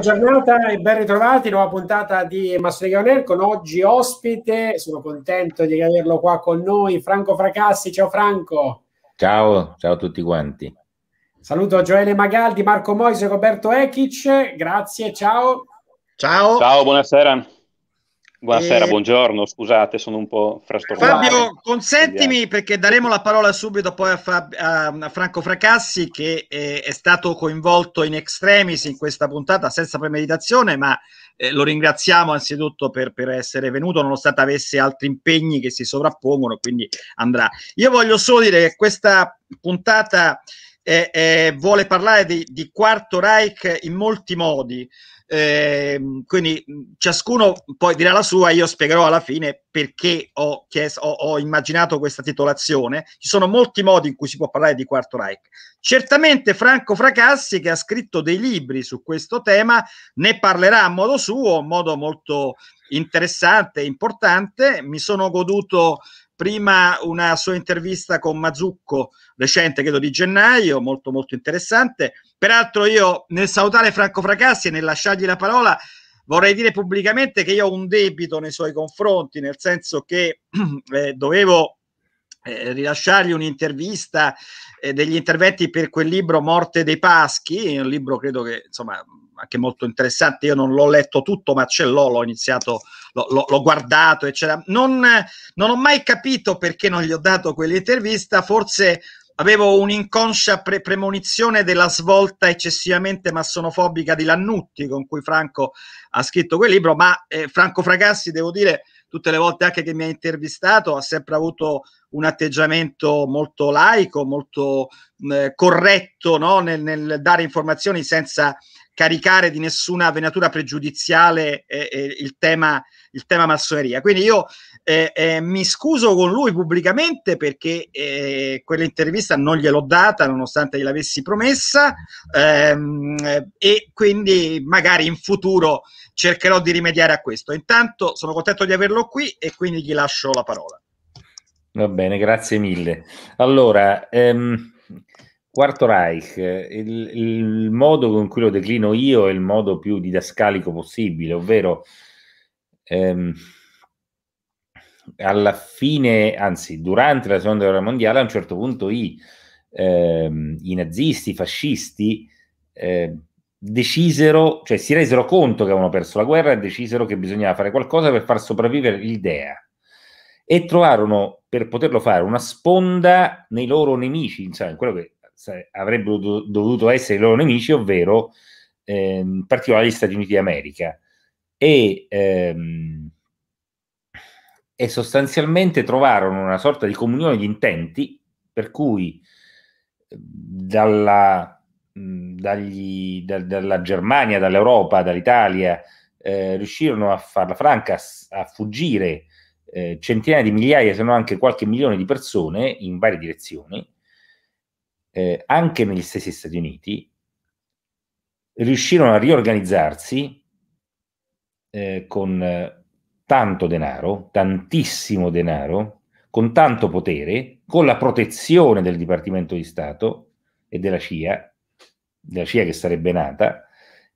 Buona giornata e ben ritrovati, nuova puntata di Massonica Oner con oggi ospite, sono contento di averlo qua con noi, Franco Fracassi, ciao Franco. Ciao, ciao a tutti quanti. Saluto Gioele Magaldi, Marco Moise, Roberto Ekic, grazie, ciao. Ciao. Ciao, buonasera. Buonasera, e... Eh, buongiorno, scusate, sono un po' frastornato. Fabio, consentimi perché daremo la parola subito poi a, Fab... a Franco Fracassi che eh, è stato coinvolto in extremis in questa puntata senza premeditazione, ma eh, lo ringraziamo anzitutto per, per, essere venuto, nonostante avesse altri impegni che si sovrappongono, quindi andrà. Io voglio solo dire che questa puntata eh, eh, vuole parlare di, di Quarto Reich in molti modi. Eh, quindi ciascuno poi dirà la sua, io spiegherò alla fine perché ho, chiesto, ho, ho, immaginato questa titolazione. Ci sono molti modi in cui si può parlare di Quarto Reich. Certamente Franco Fracassi, che ha scritto dei libri su questo tema, ne parlerà a modo suo, in modo molto interessante e importante. Mi sono goduto prima una sua intervista con Mazzucco recente, credo di gennaio, molto molto interessante Peraltro io nel salutare Franco Fracassi e nel lasciargli la parola vorrei dire pubblicamente che io ho un debito nei suoi confronti, nel senso che eh, dovevo eh, rilasciargli un'intervista eh, degli interventi per quel libro Morte dei Paschi, un libro credo che insomma anche molto interessante, io non l'ho letto tutto ma ce l'ho, l'ho iniziato, l'ho, l'ho guardato eccetera. Non, non ho mai capito perché non gli ho dato quell'intervista, forse avevo un'inconscia pre- premonizione della svolta eccessivamente massonofobica di Lannutti con cui Franco ha scritto quel libro, ma eh, Franco Fragassi, devo dire, tutte le volte anche che mi ha intervistato ha sempre avuto un atteggiamento molto laico, molto eh, corretto no? nel, nel, dare informazioni senza caricare di nessuna venatura pregiudiziale eh, eh, il, tema, il, tema, massoneria. Quindi io eh, eh mi scuso con lui pubblicamente perché eh, quell'intervista non gliel'ho data nonostante gliel'avessi promessa ehm, e quindi magari in futuro cercherò di rimediare a questo. Intanto sono contento di averlo qui e quindi gli lascio la parola. Va bene, grazie mille. Allora, ehm Quarto Reich, il, il, modo con cui lo declino io è il modo più didascalico possibile, ovvero ehm, alla fine, anzi durante la seconda guerra mondiale, a un certo punto i, ehm, i nazisti, i fascisti eh, decisero, cioè si resero conto che avevano perso la guerra e decisero che bisognava fare qualcosa per far sopravvivere l'idea e trovarono per poterlo fare una sponda nei loro nemici, insomma, cioè, in quello che cioè, avrebbero dovuto essere i loro nemici, ovvero eh, in particolare gli Stati Uniti d'America. E, ehm, e sostanzialmente trovarono una sorta di comunione di intenti, per cui ehm, dalla, dagli, da, dalla Germania, dall'Europa, dall'Italia, eh, riuscirono a farla franca, a, a fuggire eh, centinaia di migliaia, se non anche qualche milione di persone in varie direzioni, eh, anche negli stessi Stati Uniti, riuscirono a riorganizzarsi eh, con eh, tanto denaro, tantissimo denaro, con tanto potere, con la protezione del Dipartimento di Stato e della CIA, della CIA che sarebbe nata,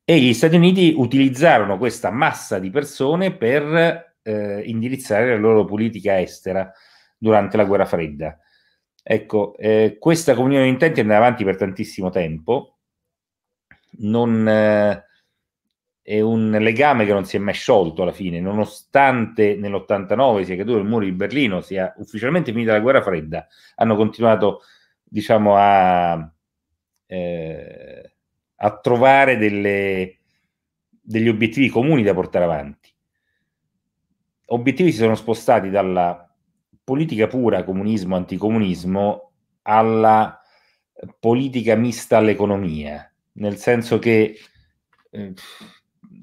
e gli Stati Uniti utilizzarono questa massa di persone per eh, indirizzare la loro politica estera durante la guerra fredda. Ecco, eh, questa comunione di intenti è andata avanti per tantissimo tempo, non, eh, è un legame che non si è mai sciolto alla fine, nonostante nell'89 sia caduto il muro di Berlino, sia ufficialmente finita la guerra fredda, hanno continuato diciamo, a, eh, a trovare delle, degli obiettivi comuni da portare avanti. Obiettivi si sono spostati dalla politica pura, comunismo, anticomunismo, alla politica mista all'economia, nel senso che, eh,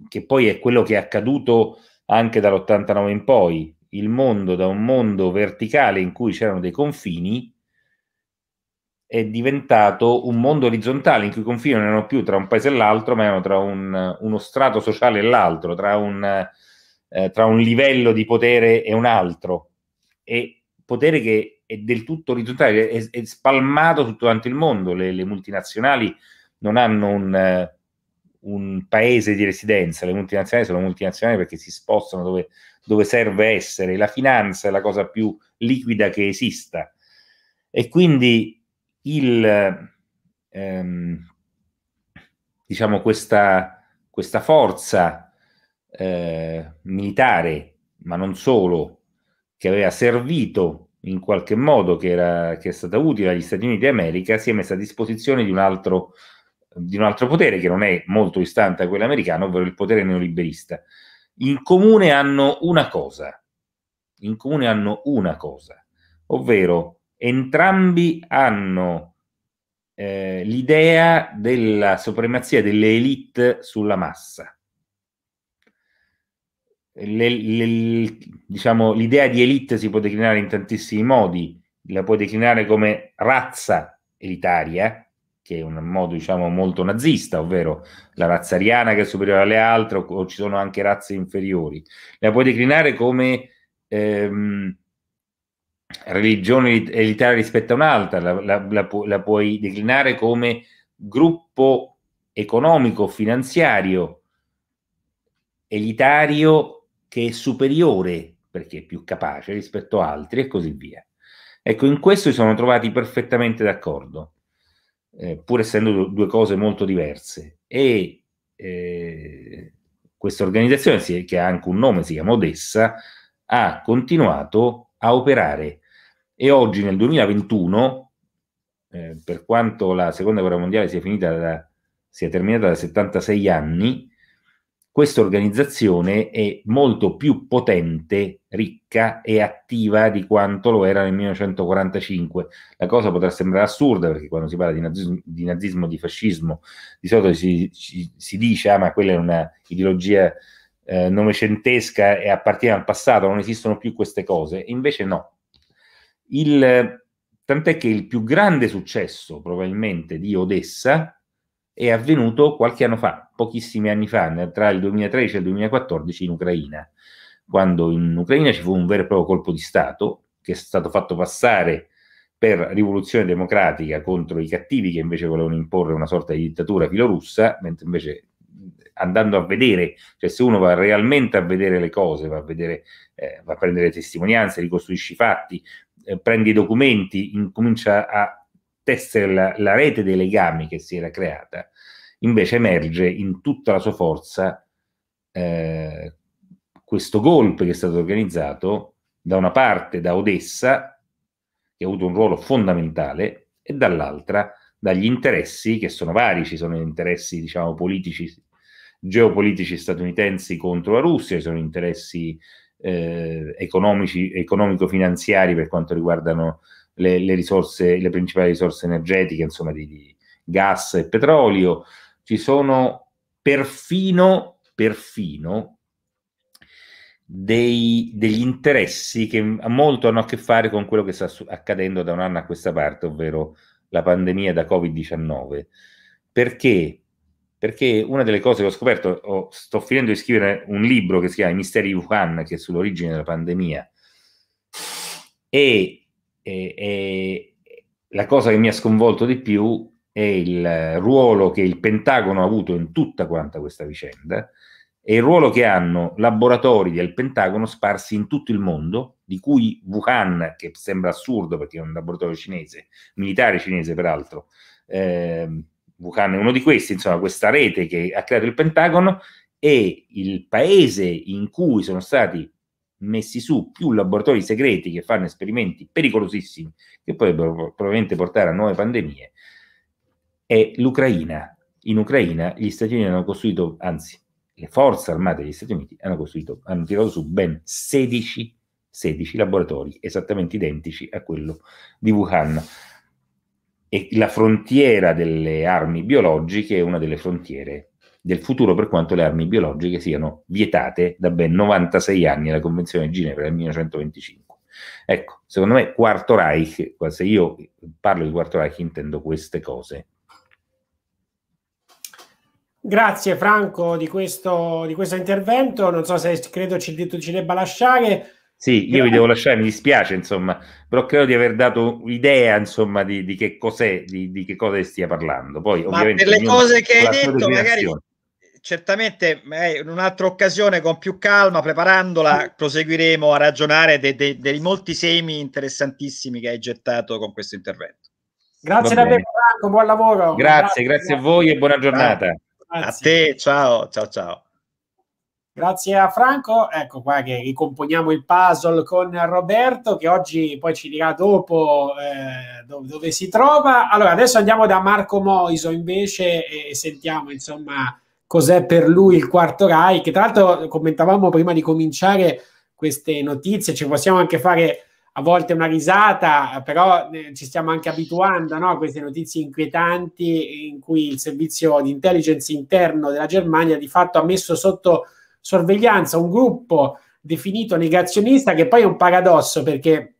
che poi è quello che è accaduto anche dall'89 in poi, il mondo da un mondo verticale in cui c'erano dei confini è diventato un mondo orizzontale in cui i confini non erano più tra un paese e l'altro, ma erano tra un, uno strato sociale e l'altro, tra un, eh, tra un livello di potere e un altro. E potere che è del tutto orizzontale, è, è spalmato tutto quanto il mondo, le, le multinazionali non hanno un, eh, un, paese di residenza, le multinazionali sono multinazionali perché si spostano dove, dove serve essere, la finanza è la cosa più liquida che esista e quindi il, ehm, diciamo questa, questa forza eh, militare, ma non solo, che aveva servito in qualche modo, che, era, che è stata utile agli Stati Uniti d'America, si è messa a disposizione di un altro di un altro potere che non è molto distante da quello americano, ovvero il potere neoliberista. In comune hanno una cosa, in comune hanno una cosa, ovvero entrambi hanno eh, l'idea della supremazia delle elite sulla massa le, le, diciamo, l'idea di elite si può declinare in tantissimi modi, la puoi declinare come razza elitaria, che è un modo diciamo, molto nazista, ovvero la razza ariana che è superiore alle altre, o, ci sono anche razze inferiori, la puoi declinare come ehm, religione elitaria rispetto a un'altra, la, la, la, pu- la puoi declinare come gruppo economico, finanziario, elitario che è superiore perché è più capace rispetto a altri e così via. Ecco, in questo si sono trovati perfettamente d'accordo, eh, pur essendo due cose molto diverse. E eh, questa organizzazione, che ha anche un nome, si chiama Odessa, ha continuato a operare. E oggi, nel 2021, eh, per quanto la seconda guerra mondiale sia, finita da, sia terminata da 76 anni, questa organizzazione è molto più potente, ricca e attiva di quanto lo era nel 1945. La cosa potrà sembrare assurda perché quando si parla di nazismo, di, nazismo, di fascismo, di solito si, si, si, dice ah ma quella è un'ideologia eh, novecentesca e appartiene al passato, non esistono più queste cose. Invece no. Il, tant'è che il più grande successo probabilmente di Odessa è avvenuto qualche anno fa, pochissimi anni fa, tra il 2013 e il 2014 in Ucraina, quando in Ucraina ci fu un vero e proprio colpo di Stato che è stato fatto passare per rivoluzione democratica contro i cattivi che invece volevano imporre una sorta di dittatura filorussa, mentre invece andando a vedere, cioè se uno va realmente a vedere le cose, va a, vedere, eh, va a prendere testimonianze, ricostruisce i fatti, eh, prende i documenti, incomincia a tessere la, la rete dei legami che si era creata, invece emerge in tutta la sua forza eh, questo golpe che è stato organizzato da una parte da Odessa, che ha avuto un ruolo fondamentale, e dall'altra dagli interessi che sono vari, ci sono interessi diciamo politici, geopolitici statunitensi contro la Russia, ci sono interessi eh, economico-finanziari per quanto riguardano le, le, risorse, le principali risorse energetiche, insomma, di, di gas e petrolio. Ci sono perfino, perfino dei, degli interessi che molto hanno a che fare con quello che sta accadendo da un anno a questa parte, ovvero la pandemia da Covid-19. Perché? Perché una delle cose che ho scoperto, ho, sto finendo di scrivere un libro che si chiama I misteri di Wuhan, che è sull'origine della pandemia, e e, e la cosa che mi ha sconvolto di più è il ruolo che il Pentagono ha avuto in tutta quanta questa vicenda e il ruolo che hanno laboratori del Pentagono sparsi in tutto il mondo, di cui Wuhan, che sembra assurdo perché è un laboratorio cinese, militare cinese peraltro, eh, Wuhan è uno di questi, insomma, questa rete che ha creato il Pentagono e il paese in cui sono stati messi su più laboratori segreti che fanno esperimenti pericolosissimi che potrebbero probabilmente portare a nuove pandemie, è l'Ucraina. In Ucraina gli Stati Uniti hanno costruito, anzi, le forze armate degli Stati Uniti hanno costruito, hanno tirato su ben 16, 16 laboratori esattamente identici a quello di Wuhan. E la frontiera delle armi biologiche è una delle frontiere del futuro per quanto le armi biologiche siano vietate da ben 96 anni alla Convenzione di Ginevra del 1925. Ecco, secondo me Quarto Reich, se io parlo di Quarto Reich intendo queste cose. Grazie Franco di questo, di questo intervento, non so se credo ci, ci debba lasciare. Sì, io vi devo lasciare, mi dispiace, insomma, però credo di aver dato idea, insomma, di, di che cos'è, di, di, che cosa stia parlando. Poi, Ma ovviamente, per le cose che hai detto, magari certamente eh, in un'altra occasione con più calma, preparandola, proseguiremo a ragionare dei, dei, dei molti semi interessantissimi che hai gettato con questo intervento. Grazie davvero Franco, buon lavoro. Grazie, grazie, grazie a voi e buona giornata. Grazie. A te, ciao, ciao, ciao. Grazie a Franco, ecco qua che ricomponiamo il puzzle con Roberto che oggi poi ci dirà dopo eh, dove, dove, si trova. Allora adesso andiamo da Marco Moiso invece e sentiamo insomma cos'è per lui il quarto Rai, che tra l'altro commentavamo prima di cominciare queste notizie, ci possiamo anche fare a volte una risata, però eh, ci stiamo anche abituando no? a queste notizie inquietanti in cui il servizio di intelligence interno della Germania di fatto ha messo sotto sorveglianza un gruppo definito negazionista che poi è un paradosso perché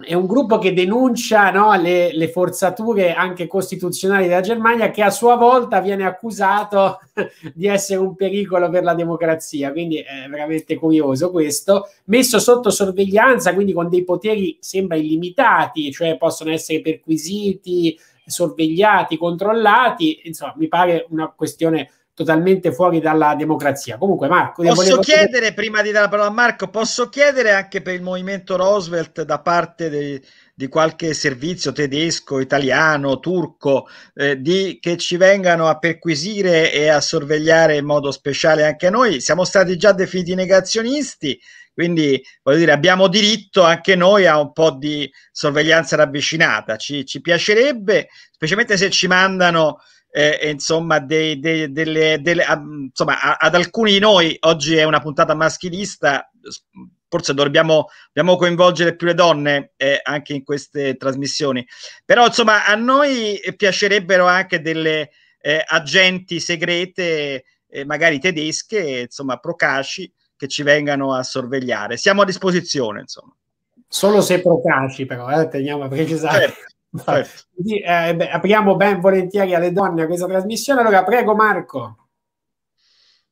è un gruppo che denuncia no, le, le, forzature anche costituzionali della Germania che a sua volta viene accusato di essere un pericolo per la democrazia, quindi è veramente curioso questo, messo sotto sorveglianza, quindi con dei poteri sembra illimitati, cioè possono essere perquisiti, sorvegliati, controllati, insomma mi pare una questione totalmente fuori dalla democrazia. Comunque, Marco, posso volevo... chiedere prima di dare la parola a Marco, posso chiedere anche per il movimento Roosevelt da parte dei, di qualche servizio tedesco, italiano, turco, eh, di, che ci vengano a perquisire e a sorvegliare in modo speciale anche noi. Siamo stati già definiti negazionisti, quindi voglio dire, abbiamo diritto anche noi a un po' di sorveglianza ravvicinata. Ci, ci piacerebbe, specialmente se ci mandano eh, insomma, dei, dei, delle, delle, a, ah, insomma a, ad alcuni di noi oggi è una puntata maschilista, forse dobbiamo, dobbiamo coinvolgere più le donne eh, anche in queste trasmissioni, però insomma a noi piacerebbero anche delle eh, agenti segrete, eh, magari tedesche, insomma procaci, che ci vengano a sorvegliare. Siamo a disposizione, insomma. Solo se procaci, però, eh, teniamo a precisare. Certo. Quindi, eh, beh, apriamo ben volentieri alle donne questa trasmissione. Allora, prego Marco.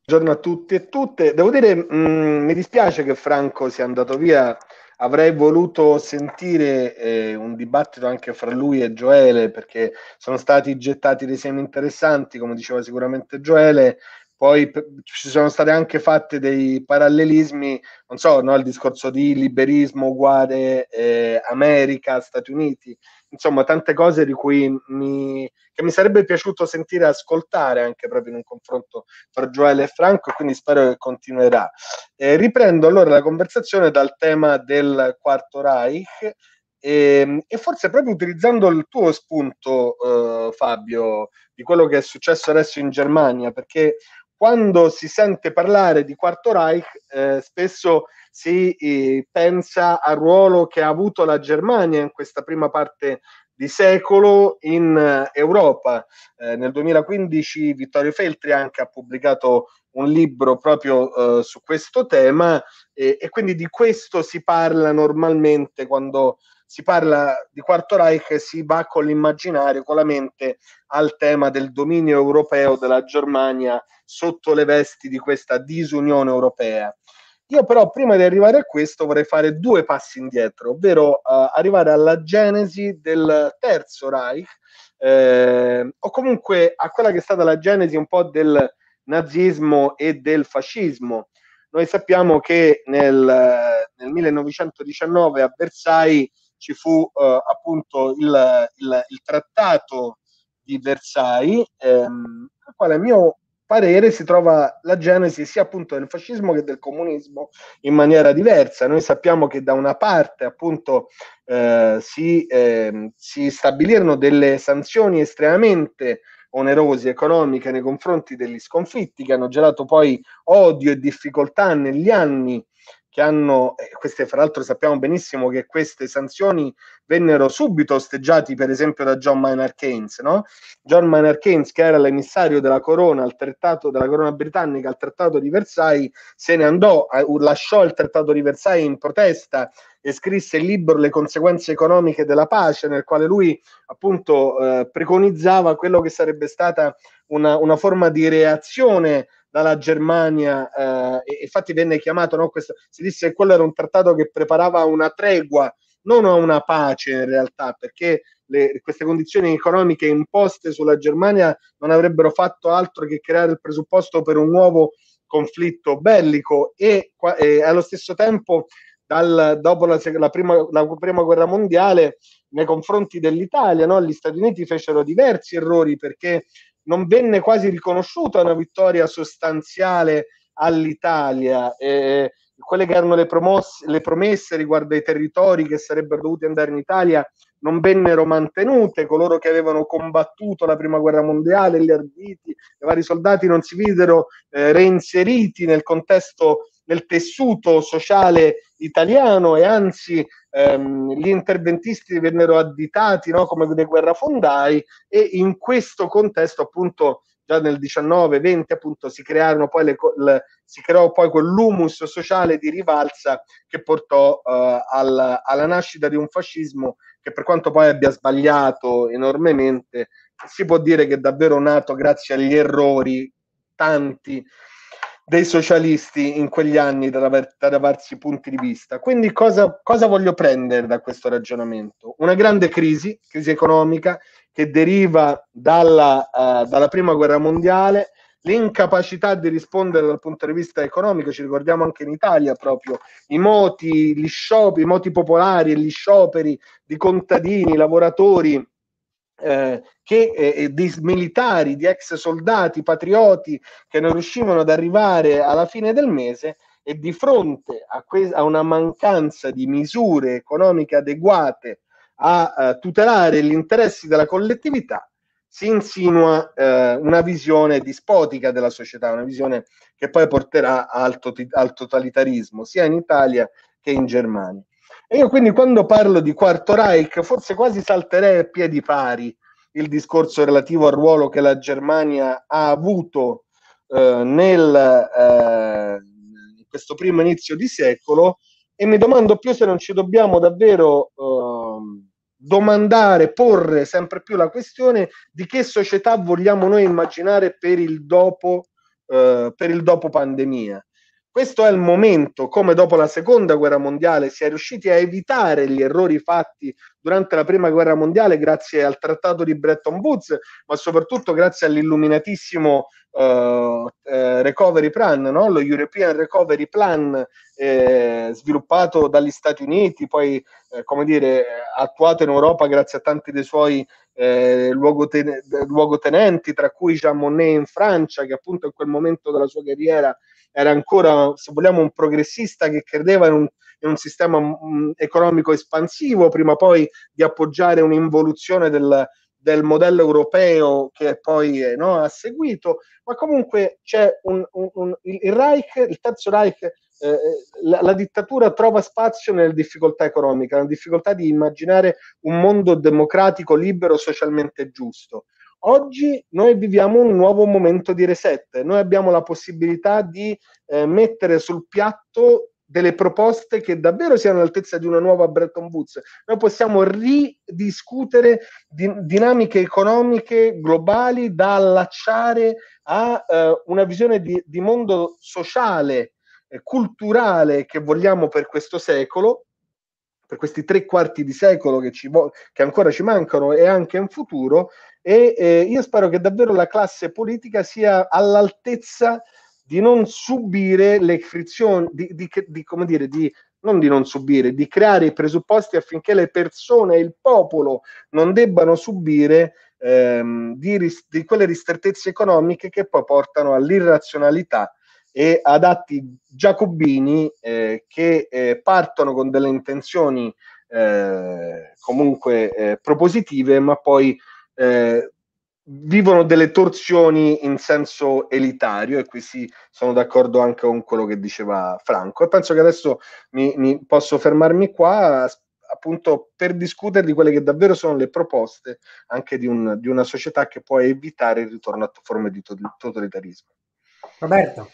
Buongiorno a tutti e tutte. Devo dire, mh, mm, mi dispiace che Franco sia andato via. Avrei voluto sentire eh, un dibattito anche fra lui e Gioele, perché sono stati gettati dei semi interessanti, come diceva sicuramente Gioele. Poi ci sono stati anche fatti dei parallelismi, non so, no, il discorso di liberismo uguale eh, America, Stati Uniti insomma tante cose di cui mi, che mi sarebbe piaciuto sentire e ascoltare anche proprio in un confronto tra Joel e Franco, quindi spero che continuerà. Eh, riprendo allora la conversazione dal tema del quarto Reich e, ehm, e forse proprio utilizzando il tuo spunto, eh, Fabio, di quello che è successo adesso in Germania, perché quando si sente parlare di Quarto Reich, eh, spesso si eh, pensa al ruolo che ha avuto la Germania in questa prima parte di secolo in eh, Europa. Eh, nel 2015 Vittorio Feltri anche ha pubblicato un libro proprio eh, su questo tema e quindi di questo si parla normalmente quando si parla di Quarto Reich e si va con l'immaginario, con la mente al tema del dominio europeo della Germania sotto le vesti di questa disunione europea. Io però prima di arrivare a questo vorrei fare due passi indietro, ovvero eh, arrivare alla genesi del Terzo Reich, eh, o comunque a quella che è stata la genesi un po' del nazismo e del fascismo. Noi sappiamo che nel, nel 1919 a Versailles ci fu eh, appunto il, il, il, trattato di Versailles, ehm, al quale a mio parere si trova la genesi sia appunto del fascismo che del comunismo in maniera diversa. Noi sappiamo che da una parte appunto eh, si, eh, si stabilirono delle sanzioni estremamente onerosi economiche nei confronti degli sconfitti che hanno generato poi odio e difficoltà negli anni che hanno, eh, queste fra l'altro sappiamo benissimo che queste sanzioni vennero subito osteggiate per esempio da John Maynard Keynes, no? John Maynard Keynes che era l'emissario della corona al trattato della corona britannica al trattato di Versailles, se ne andò, lasciò il trattato di Versailles in protesta e scrisse il libro Le conseguenze economiche della pace nel quale lui appunto eh, preconizzava quello che sarebbe stata una, una forma di reazione dalla Germania eh, infatti venne chiamato, no, questo, si disse che quello era un trattato che preparava una tregua, non a una pace in realtà, perché le, queste condizioni economiche imposte sulla Germania non avrebbero fatto altro che creare il presupposto per un nuovo conflitto bellico e, e allo stesso tempo dal, dopo la, la, prima, la, prima, guerra mondiale nei confronti dell'Italia, no? gli Stati Uniti fecero diversi errori perché non venne quasi riconosciuta una vittoria sostanziale all'Italia. Eh, quelle che erano le, promosse, le, promesse riguardo ai territori che sarebbero dovuti andare in Italia non vennero mantenute, coloro che avevano combattuto la prima guerra mondiale, gli arditi, i vari soldati non si videro eh, reinseriti nel contesto nel tessuto sociale italiano e anzi ehm, gli interventisti vennero additati no, come dei guerrafondai e in questo contesto appunto già nel 19-20 appunto si crearono poi le, le, si creò poi quell'humus sociale di rivalsa che portò eh, alla, alla nascita di un fascismo che per quanto poi abbia sbagliato enormemente si può dire che è davvero nato grazie agli errori tanti dei socialisti in quegli anni da, da, davarsi punti di vista. Quindi cosa, cosa voglio prendere da questo ragionamento? Una grande crisi, crisi economica, che deriva dalla, uh, dalla prima guerra mondiale, l'incapacità di rispondere dal punto di vista economico, ci ricordiamo anche in Italia proprio, i moti, gli scioperi, i moti popolari, gli scioperi di contadini, lavoratori eh, che eh, di militari, di ex soldati, patrioti che non riuscivano ad arrivare alla fine del mese e di fronte a, que- a una mancanza di misure economiche adeguate a, a eh, tutelare gli interessi della collettività, si insinua eh, una visione dispotica della società, una visione che poi porterà al, to- al totalitarismo sia in Italia che in Germania. E io quindi quando parlo di Quarto Reich forse quasi salterei a piedi pari il discorso relativo al ruolo che la Germania ha avuto eh, nel eh, questo primo inizio di secolo e mi domando più se non ci dobbiamo davvero eh, domandare, porre sempre più la questione di che società vogliamo noi immaginare per il dopo, eh, per il dopo pandemia questo è il momento, come dopo la seconda guerra mondiale si è riusciti a evitare gli errori fatti durante la prima guerra mondiale grazie al trattato di Bretton Woods, ma soprattutto grazie all'illuminatissimo eh, eh, Recovery Plan, no? lo European Recovery Plan eh, sviluppato dagli Stati Uniti, poi eh, come dire, attuato in Europa grazie a tanti dei suoi eh, luogotenenti, tra cui Jean Monnet in Francia, che appunto in quel momento della sua carriera era ancora, se vogliamo, un progressista che credeva in un, in un sistema mh, mm, mm, economico espansivo, prima poi di appoggiare un'involuzione del, del modello europeo che poi eh, no, ha seguito, ma comunque c'è un, un, un il Reich, il Terzo Reich, eh, eh, la, la, dittatura trova spazio nella difficoltà economica, nella difficoltà di immaginare un mondo democratico, libero, socialmente giusto. Oggi noi viviamo un nuovo momento di reset, noi abbiamo la possibilità di eh, mettere sul piatto delle proposte che davvero siano all'altezza di una nuova Bretton Woods. Noi possiamo ridiscutere di dinamiche economiche globali da allacciare a eh, una visione di, di mondo sociale e eh, culturale che vogliamo per questo secolo, per questi tre quarti di secolo che, ci vo- che ancora ci mancano e anche in futuro, e eh, io spero che davvero la classe politica sia all'altezza di non subire le frizioni, di, di, di, come dire, di, non di non subire, di creare i presupposti affinché le persone e il popolo non debbano subire ehm, di, di quelle ristrettezze economiche che poi portano all'irrazionalità e ad atti giacobini eh, che eh, partono con delle intenzioni eh, comunque eh, propositive, ma poi eh, vivono delle torsioni in senso elitario e qui sì, sono d'accordo anche con quello che diceva Franco e penso che adesso mi, mi posso fermarmi qua appunto per discutere di quelle che davvero sono le proposte anche di, un, di una società che può evitare il ritorno a forme di totalitarismo. Roberto.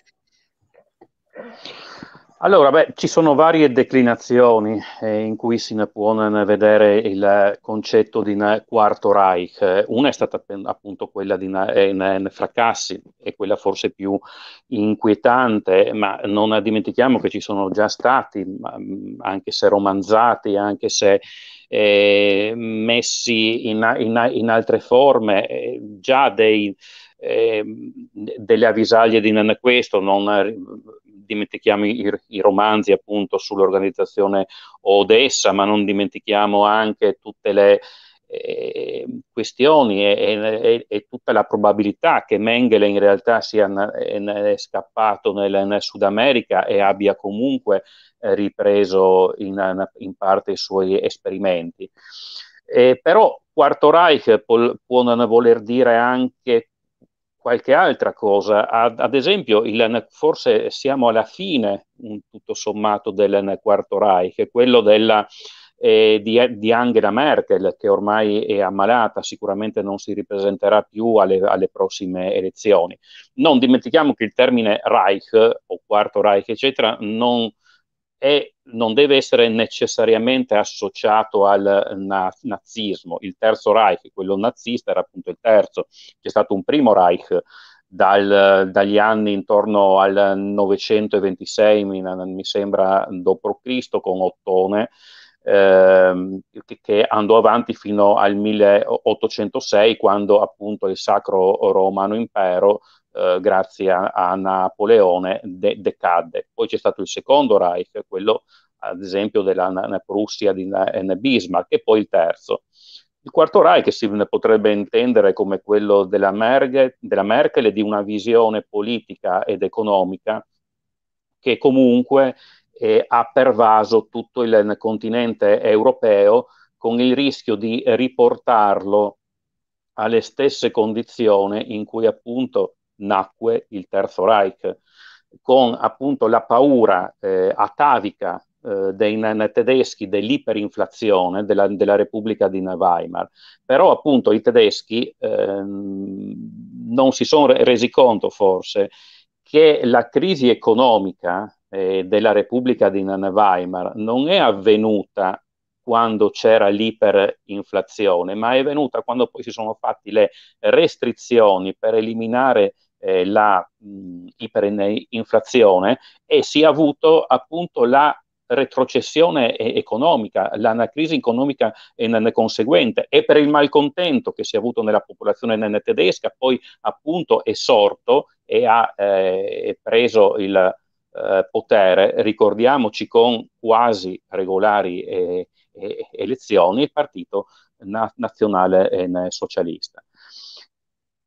Allora, beh, ci sono varie declinazioni eh, in cui si ne può vedere il concetto di quarto Reich. Una è stata appunto quella di eh, Fracassi, è quella forse più inquietante, ma non dimentichiamo che ci sono già stati, mm, anche se romanzati, anche se eh, messi in, in, in, altre forme, eh, già dei, eh, delle avvisaglie di questo, non dimentichiamo i, i romanzi appunto sull'organizzazione Odessa, ma non dimentichiamo anche tutte le eh, questioni e, e, e, tutta la probabilità che Mengele in realtà sia eh, è scappato nel, nel Sud America e abbia comunque eh, ripreso in, in parte i suoi esperimenti. Eh, però Quarto Reich può, può voler dire anche qualche altra cosa. Ad, ad esempio, il, forse siamo alla fine, mm, tutto sommato, del quarto Reich, quello della, eh, di, di, Angela Merkel, che ormai è ammalata, sicuramente non si ripresenterà più alle, alle prossime elezioni. Non dimentichiamo che il termine Reich o quarto Reich, eccetera, non e non deve essere necessariamente associato al eh, na- nazismo. Il terzo Reich, quello nazista, era appunto il terzo. C'è stato un primo Reich dal, dagli anni intorno al 926, mi, mi sembra, d.C., con Ottone, ehm, che, che, andò avanti fino al 1806, quando appunto il Sacro Romano Impero eh, grazie a, a Napoleone, de- decadde. Poi c'è stato il secondo Reich, quello ad esempio della na- Prussia di na- Bismarck, e poi il terzo. Il quarto Reich si potrebbe intendere come quello della, Merge, della Merkel e di una visione politica ed economica che comunque eh, ha pervaso tutto il continente europeo con il rischio di riportarlo alle stesse condizioni in cui appunto nacque il Terzo Reich, con appunto la paura eh, atavica eh, dei tedeschi dell'iperinflazione della, della, Repubblica di Weimar. Però appunto i tedeschi ehm, non si sono resi conto forse che la crisi economica eh, della Repubblica di Weimar non è avvenuta quando c'era l'iperinflazione, ma è venuta quando poi si sono fatte le restrizioni per eliminare eh, la mh, iperinflazione e si è avuto appunto la retrocessione economica, la crisi economica conseguente e per il malcontento che si è avuto nella popolazione nene tedesca, poi appunto è sorto e ha eh, preso il eh, potere, ricordiamoci con quasi regolari eh, elezioni, il Partito Nazionale eh, Socialista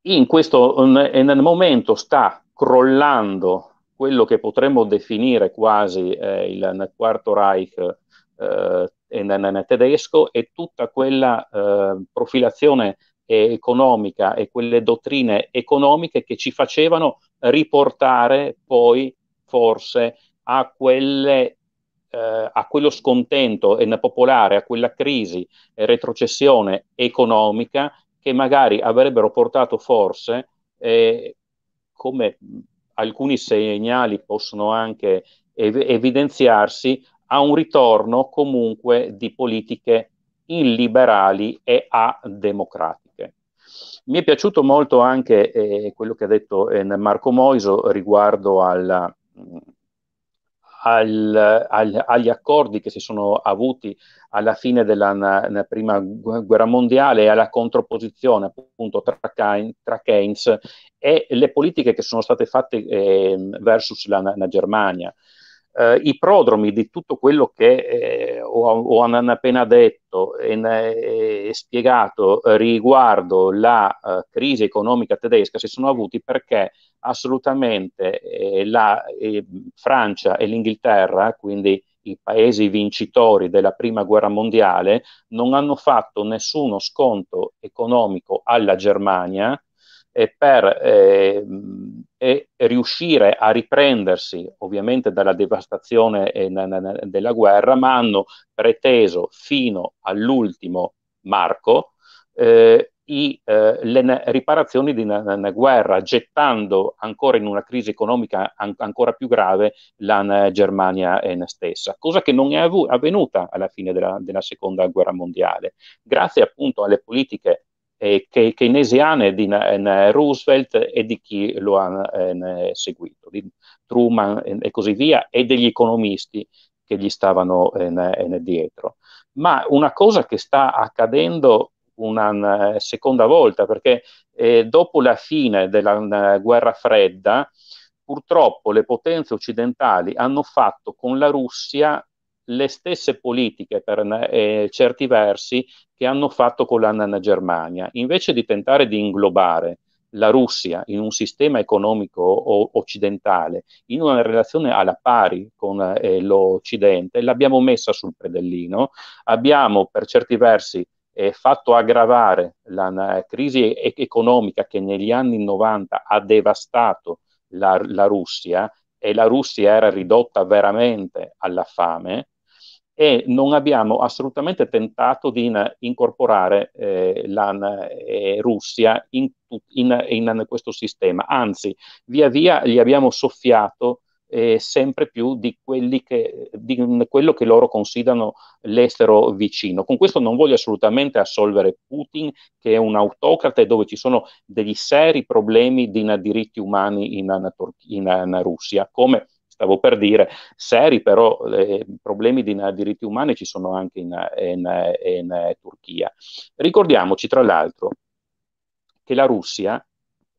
in questo nel momento sta crollando quello che potremmo definire quasi eh, il quarto Reich eh, tedesco e tutta quella eh, profilazione economica e quelle dottrine economiche che ci facevano riportare poi forse a, quelle, eh, a quello scontento popolare, a quella crisi e retrocessione economica che magari avrebbero portato forse, eh, come alcuni segnali possono anche ev- evidenziarsi, a un ritorno comunque di politiche illiberali e ademocratiche. Mi è piaciuto molto anche eh, quello che ha detto eh, Marco Moiso riguardo alla, mh, al, al, agli accordi che si sono avuti alla fine della na, na prima guerra mondiale e alla controposizione appunto tra, tra, Keynes e le politiche che sono state fatte eh, versus la, la Germania eh, i prodromi di tutto quello che eh, ho, ho appena detto e, spiegato riguardo la uh, crisi economica tedesca si sono avuti perché assolutamente eh, la eh, Francia e l'Inghilterra, quindi i paesi vincitori della prima guerra mondiale, non hanno fatto nessuno sconto economico alla Germania e per eh, e riuscire a riprendersi ovviamente dalla devastazione della guerra, ma hanno preteso fino all'ultimo Marco eh, i, eh, le riparazioni di una, una, guerra, gettando ancora in una crisi economica an- ancora più grave la Germania stessa, cosa che non è avvenuta alla fine della, della seconda guerra mondiale, grazie appunto alle politiche eh, keynesiane di Roosevelt e di chi lo ha eh, seguito, di Truman e così via, e degli economisti che gli stavano eh, dietro. Ma una cosa che sta accadendo una eh, seconda volta, perché dopo la fine della guerra fredda, purtroppo le potenze occidentali hanno fatto con la Russia le stesse politiche per eh, certi versi che hanno fatto con la Nana Germania, invece di tentare di inglobare la Russia in un sistema economico occidentale, in una relazione alla pari con eh, l'Occidente, l'abbiamo messa sul predellino, abbiamo per certi versi eh, fatto aggravare la, la crisi e- economica che negli anni 90 ha devastato la, la Russia e la Russia era ridotta veramente alla fame, e non abbiamo assolutamente tentato di incorporare eh, la eh, Russia in, in, in, questo sistema, anzi via via gli abbiamo soffiato eh, sempre più di, che, di, quello che loro considerano l'estero vicino. Con questo non voglio assolutamente assolvere Putin, che è un autocrata e dove ci sono degli seri problemi di diritti umani in, Russia, come stavo per dire, seri però eh, problemi di diritti umani ci sono anche in, in, in, eh, Turchia. Ricordiamoci tra l'altro che la Russia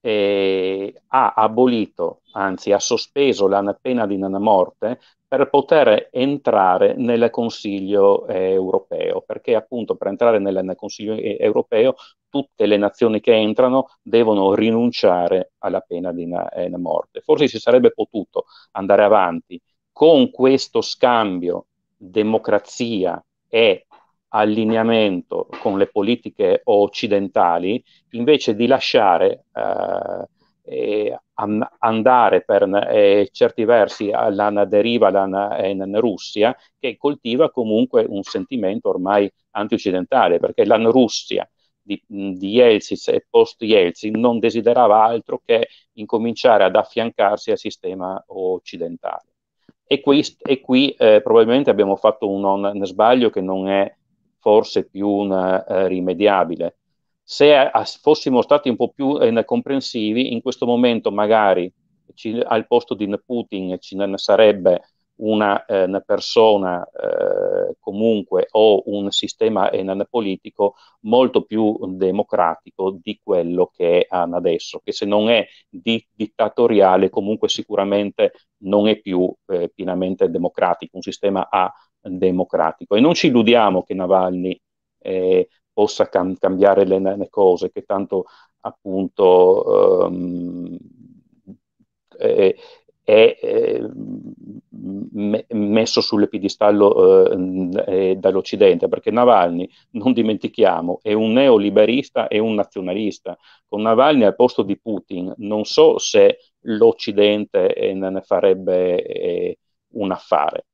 eh, ha abolito, anzi ha sospeso la pena di nana morte per poter entrare nel Consiglio eh, europeo, perché appunto per entrare nel, nel Consiglio eh, europeo tutte le nazioni che entrano devono rinunciare alla pena di una, eh, morte. Forse si sarebbe potuto andare avanti con questo scambio democrazia e allineamento con le politiche occidentali, invece di lasciare eh, eh, andare per eh, certi versi alla deriva alla, in Russia, che coltiva comunque un sentimento ormai antioccidentale, perché la Russia di, di Yeltsin e post-Yeltsin non desiderava altro che incominciare ad affiancarsi al sistema occidentale. E qui, e qui eh, probabilmente abbiamo fatto un, un, sbaglio che non è forse più una, eh, rimediabile se fossimo stati un po' più eh, comprensivi, in questo momento magari ci, al posto di Putin ci sarebbe una, eh, una persona eh, comunque o un sistema eh, politico molto più democratico di quello che è adesso, che se non è di, dittatoriale comunque sicuramente non è più eh, pienamente democratico, un sistema a democratico. E non ci illudiamo che Navalny eh, possa cam- cambiare le, le, cose, che tanto appunto um, è, è, è mm, me- messo sul piedistallo eh, dall'Occidente, perché Navalny, non dimentichiamo, è un neoliberista e un nazionalista. Con Navalny al posto di Putin non so se l'Occidente eh, ne farebbe eh, un affare.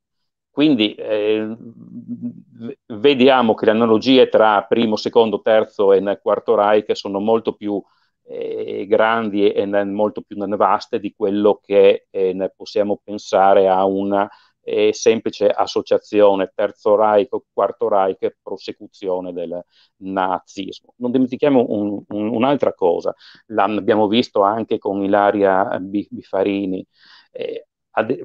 Quindi eh, vediamo che le analogie tra primo, secondo, terzo e quarto Reich sono molto più eh, grandi e molto più vaste di quello che eh, possiamo pensare a una eh, semplice associazione terzo Reich, quarto Reich, prosecuzione del nazismo. Non dimentichiamo un, un, un'altra cosa, l'abbiamo visto anche con Ilaria Bifarini. Eh, ad,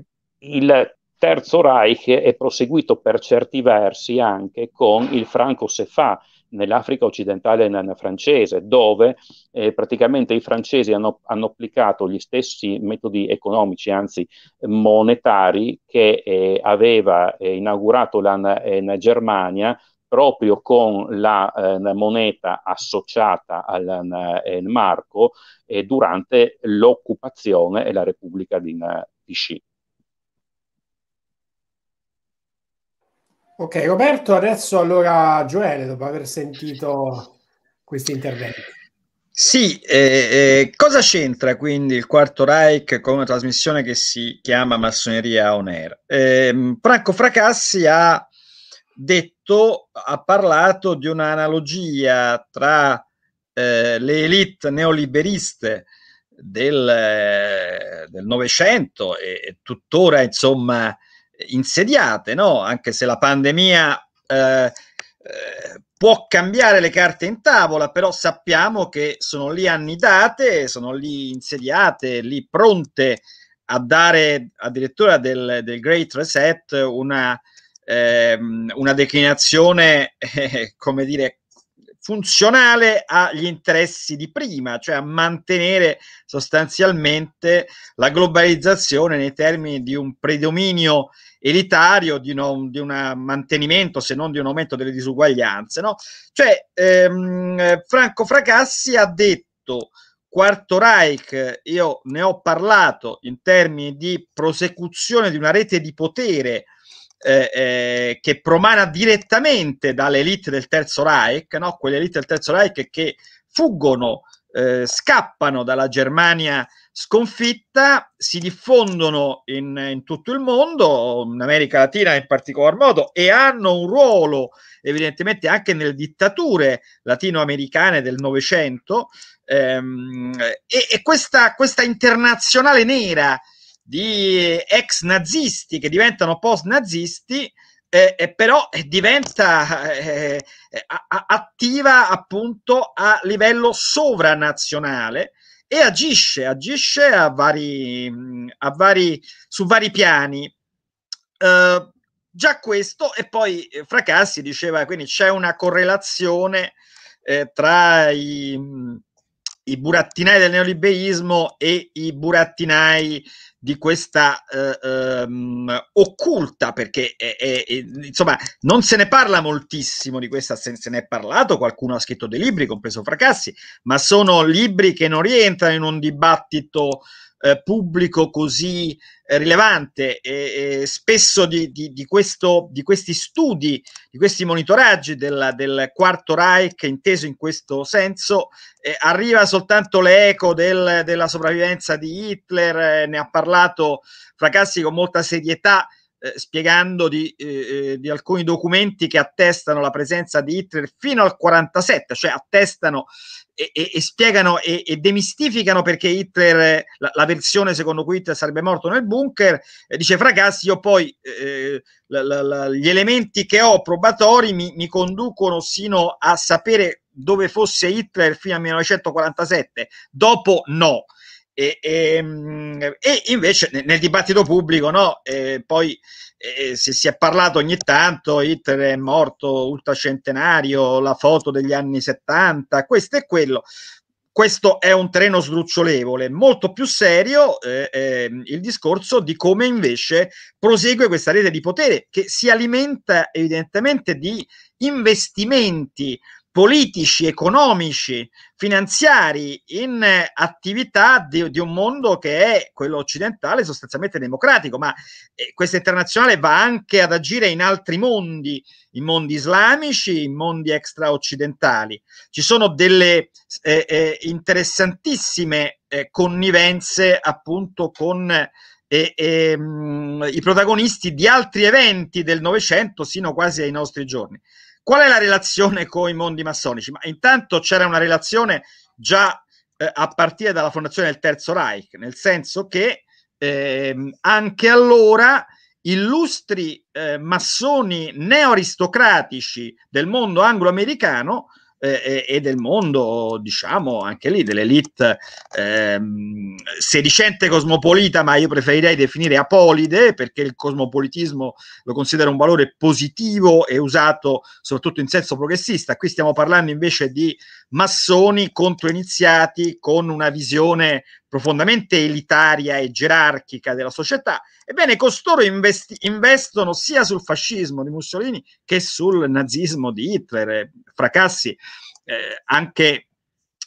il Terzo Reich è proseguito per certi versi anche con il franco Sefà nell'Africa occidentale e francese, dove eh, praticamente i francesi hanno, hanno, applicato gli stessi metodi economici, anzi monetari, che eh, aveva eh, inaugurato la, in eh, Germania proprio con la eh, moneta associata al eh, marco eh, durante l'occupazione e la Repubblica di Vichy. Ok, Roberto, adesso allora Gioele, dopo aver sentito questi interventi. Sì, eh, eh, cosa c'entra quindi il Quarto Reich con una trasmissione che si chiama Massoneria On Air? Eh, Franco Fracassi ha detto, ha parlato di un'analogia tra eh, le elite neoliberiste eh, del, Novecento e, e tuttora, insomma, insediate, no? anche se la pandemia eh, eh, può cambiare le carte in tavola, però sappiamo che sono lì annidate, sono lì insediate, lì pronte a dare addirittura del, del Great Reset una, ehm, una declinazione, eh, come dire, funzionale agli interessi di prima, cioè a mantenere sostanzialmente la globalizzazione nei termini di un predominio elitario, di, no, di un mantenimento se non di un aumento delle disuguaglianze. No? Cioè, ehm, Franco Fracassi ha detto Quarto Reich, io ne ho parlato in termini di prosecuzione di una rete di potere eh, eh, che promana direttamente dall'elite del Terzo Reich, no? elite del Terzo Reich che fuggono, eh, scappano dalla Germania sconfitta, si diffondono in, in, tutto il mondo, in America Latina in particolar modo, e hanno un ruolo evidentemente anche nelle dittature latinoamericane del Novecento. Ehm, e, e questa, questa internazionale nera di ex nazisti che diventano post nazisti eh, eh, però eh, diventa eh, eh a- attiva appunto a livello sovranazionale e agisce, agisce a vari, mm, a vari, su vari piani. Eh, già questo, e poi Fracassi diceva, quindi c'è una correlazione tra i, mm, i, burattinai del neoliberismo e i burattinai di questa eh, ehm, occulta, perché è, è, è, insomma non se ne parla moltissimo di questa, se, se, ne è parlato, qualcuno ha scritto dei libri, compreso Fracassi, ma sono libri che non rientrano in un dibattito eh, pubblico così eh, rilevante e, e spesso di, di, di, questo, di questi studi, di questi monitoraggi della, del quarto Reich inteso in questo senso, eh, arriva soltanto l'eco del, della sopravvivenza di Hitler, eh, ne ha parlato Fracassi con molta serietà eh, spiegando di, eh, eh, di, alcuni documenti che attestano la presenza di Hitler fino al 47, cioè attestano e, e, e spiegano e, e, demistificano perché Hitler, la, la, versione secondo cui Hitler sarebbe morto nel bunker, eh, dice Fracassi, io poi eh, la, la, gli elementi che ho probatori mi, mi conducono sino a sapere dove fosse Hitler fino al 1947, dopo no. E, e, e invece nel dibattito pubblico, no? E poi eh, si, si, è parlato ogni tanto, Hitler è morto ultracentenario, la foto degli anni 70, questo è quello. Questo è un terreno sdrucciolevole, molto più serio eh, eh, il discorso di come invece prosegue questa rete di potere che si alimenta evidentemente di investimenti politici, economici, finanziari in eh, attività di, di, un mondo che è quello occidentale sostanzialmente democratico, ma eh, questa internazionale va anche ad agire in altri mondi, in mondi islamici, in mondi extra occidentali. Ci sono delle eh, eh, interessantissime eh, connivenze appunto con mh, eh, ehm, i protagonisti di altri eventi del Novecento sino quasi ai nostri giorni. Qual è la relazione con i mondi massonici? Ma intanto c'era una relazione già eh, a partire dalla fondazione del Terzo Reich, nel senso che eh, anche allora illustri eh, massoni neo-aristocratici del mondo anglo-americano eh, e del mondo, diciamo, anche lì, dell'elite ehm, sedicente cosmopolita, ma io preferirei definire apolide, perché il cosmopolitismo lo considera un valore positivo e usato soprattutto in senso progressista. Qui stiamo parlando invece di massoni contro iniziati con una visione profondamente elitaria e gerarchica della società. Ebbene, costoro investi- investono sia sul fascismo di Mussolini che sul nazismo di Hitler. Fracassi eh, anche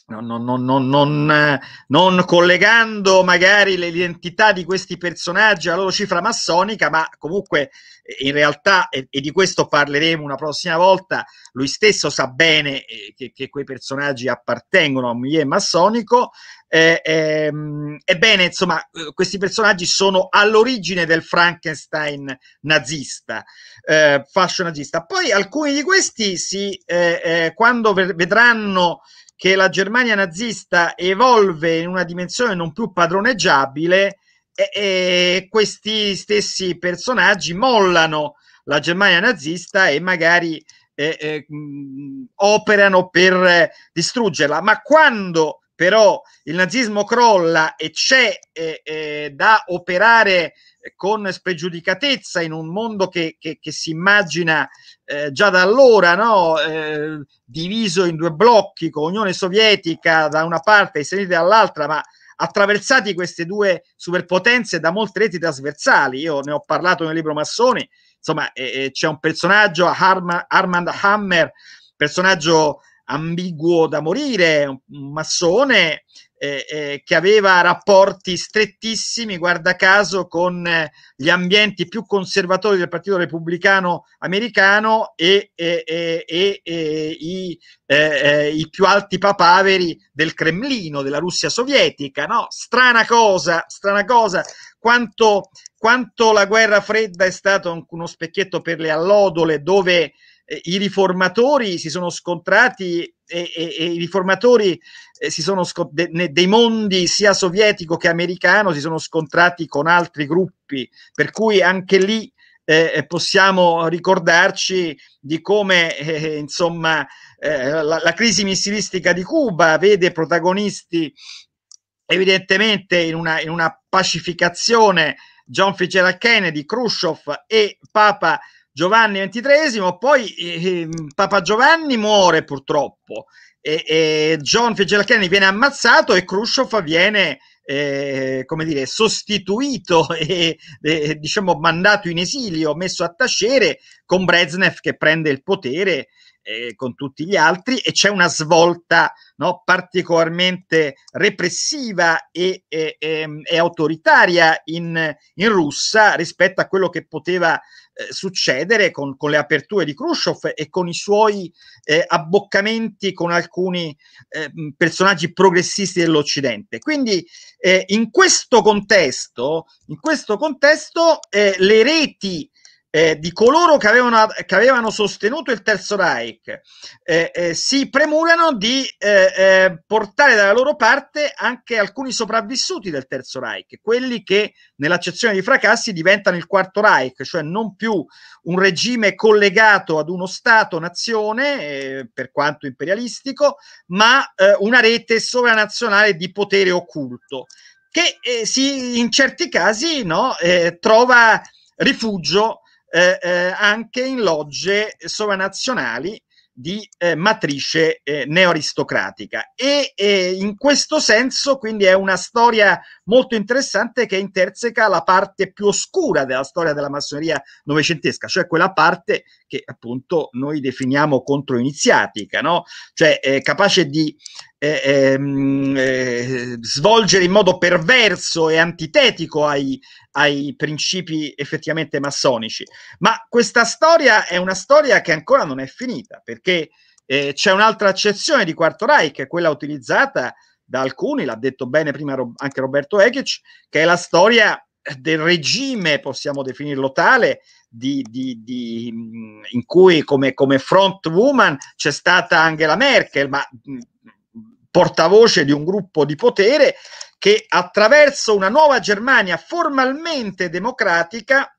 non, non, non, non, collegando magari l'identità di questi personaggi alla loro cifra massonica, ma comunque eh, in realtà, e, e di questo parleremo una prossima volta, lui stesso sa bene eh, che, che quei personaggi appartengono a un milieu massonico. Eh, ehm, ebbene, insomma, eh, questi personaggi sono all'origine del Frankenstein nazista, eh, fascio nazista. Poi alcuni di questi, si, eh, quando vedranno che la Germania nazista evolve in una dimensione non più padroneggiabile e, e questi stessi personaggi mollano la Germania nazista e magari eh, eh, operano per distruggerla. Ma quando però il nazismo crolla e c'è eh, eh, da operare con spregiudicatezza in un mondo che, che, che si immagina eh, già da allora no? Eh, diviso in due blocchi con Unione Sovietica da una parte e Stati Uniti dall'altra, ma attraversati queste due superpotenze da molte reti trasversali. Io ne ho parlato nel libro Massoni, insomma eh, eh, c'è un personaggio, Armand Hammer, personaggio ambiguo da morire, un massone eh, eh, che aveva rapporti strettissimi, guarda caso, con eh, gli ambienti più conservatori del Partito Repubblicano americano e, e, e, e i, eh, eh, i, più alti papaveri del Cremlino, della Russia sovietica. No? Strana cosa, strana cosa. Quanto, quanto la guerra fredda è stato uno specchietto per le allodole dove eh, i riformatori si sono scontrati e, e, e i riformatori eh, sono sco- de, ne, dei mondi sia sovietico che americano si sono scontrati con altri gruppi, per cui anche lì eh, eh possiamo ricordarci di come eh, eh, insomma, eh, la, la, crisi missilistica di Cuba vede protagonisti evidentemente in una, in una pacificazione John Fitzgerald Kennedy, Khrushchev e Papa Giovanni XXIII, poi eh, eh, Papa Giovanni muore purtroppo, e, e John Fitzgerald Kennedy viene ammazzato e Khrushchev viene eh, come dire, sostituito e, e diciamo mandato in esilio, messo a tacere con Brezhnev che prende il potere eh, con tutti gli altri e c'è una svolta no, particolarmente repressiva e, e, e, ehm, e autoritaria in, in, Russia rispetto a quello che poteva eh, succedere con, con, le aperture di Khrushchev e con i suoi eh, abboccamenti con alcuni ehm, personaggi progressisti dell'Occidente. Quindi eh, in questo contesto, in questo contesto eh, le reti eh, di coloro che avevano, che avevano, sostenuto il Terzo Reich eh, eh, si premurano di eh, eh, portare dalla loro parte anche alcuni sopravvissuti del Terzo Reich, quelli che nell'accezione di fracassi diventano il Quarto Reich, cioè non più un regime collegato ad uno Stato-nazione, eh, per quanto imperialistico, ma una rete sovranazionale di potere occulto che si, in certi casi no, trova rifugio eh, eh, anche in logge sovranazionali di eh, matrice eh, neoaristocratica e eh, in questo senso quindi è una storia molto interessante che interseca la parte più oscura della storia della massoneria novecentesca, cioè quella parte che appunto noi definiamo controiniziatica, no? cioè eh, capace di ehm, eh, svolgere in modo perverso e antitetico ai, ai principi effettivamente massonici. Ma questa storia è una storia che ancora non è finita, perché eh, c'è un'altra accezione di Quarto Reich, quella utilizzata da alcuni, l'ha detto bene prima anche Roberto Egic, che è la storia del regime, possiamo definirlo tale, di, di, di, mm, in cui come, come front woman c'è stata Angela Merkel, ma mm, portavoce di un gruppo di potere che attraverso una nuova Germania formalmente democratica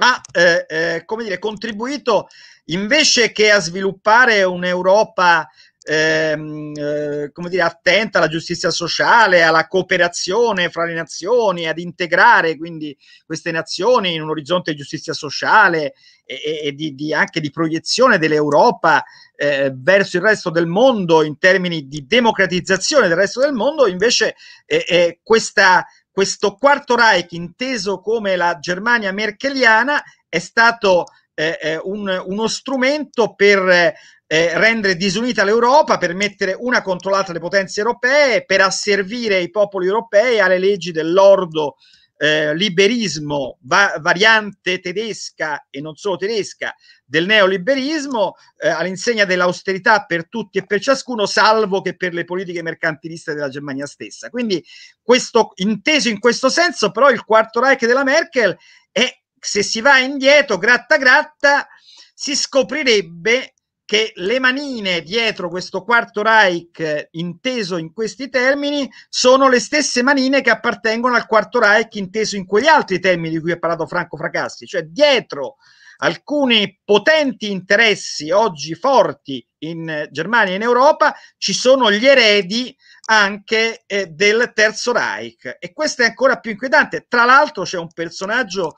ha eh, eh, come dire, contribuito invece che a sviluppare un'Europa ehm, eh, come dire, attenta alla giustizia sociale, alla cooperazione fra le nazioni, ad integrare quindi queste nazioni in un orizzonte di giustizia sociale e, e di, di anche di proiezione dell'Europa eh, verso il resto del mondo in termini di democratizzazione del resto del mondo, invece eh, questa, questo quarto Reich inteso come la Germania merkeliana è stato eh, eh un, uno strumento per eh, eh, rendere disunita l'Europa per mettere una contro l'altra le potenze europee, per asservire i popoli europei alle leggi dell'ordo eh, liberismo, va- variante tedesca e non solo tedesca del neoliberismo, eh, all'insegna dell'austerità per tutti e per ciascuno, salvo che per le politiche mercantiliste della Germania stessa. Quindi, questo, inteso in questo senso, però, il quarto Reich della Merkel è, se si va indietro, gratta gratta, si scoprirebbe che le manine dietro questo quarto Reich inteso in questi termini sono le stesse manine che appartengono al quarto Reich inteso in quegli altri termini di cui ha parlato Franco Fracassi, cioè dietro alcuni potenti interessi oggi forti in Germania e in Europa ci sono gli eredi anche eh, del Terzo Reich e questo è ancora più inquietante. Tra l'altro c'è un personaggio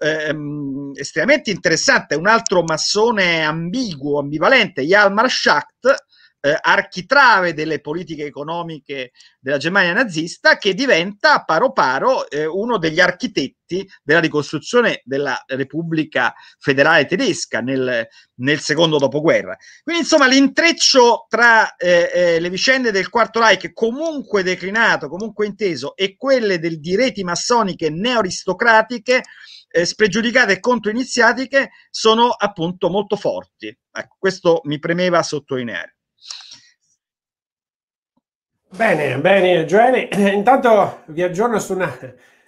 ehm, estremamente interessante, un altro massone ambiguo, ambivalente, Yalmar Schacht, eh, architrave delle politiche economiche della Germania nazista, che diventa paro paro eh, uno degli architetti della ricostruzione della Repubblica federale tedesca nel, nel secondo dopoguerra. Quindi, insomma, l'intreccio tra eh, eh le vicende del Quarto Reich, comunque declinato, comunque inteso, e quelle del di reti massoniche neoristocratiche eh, spregiudicate e controiniziatiche sono appunto molto forti. Ecco, questo mi premeva sottolineare. Bene, bene, Gioele. Eh, intanto vi aggiorno su una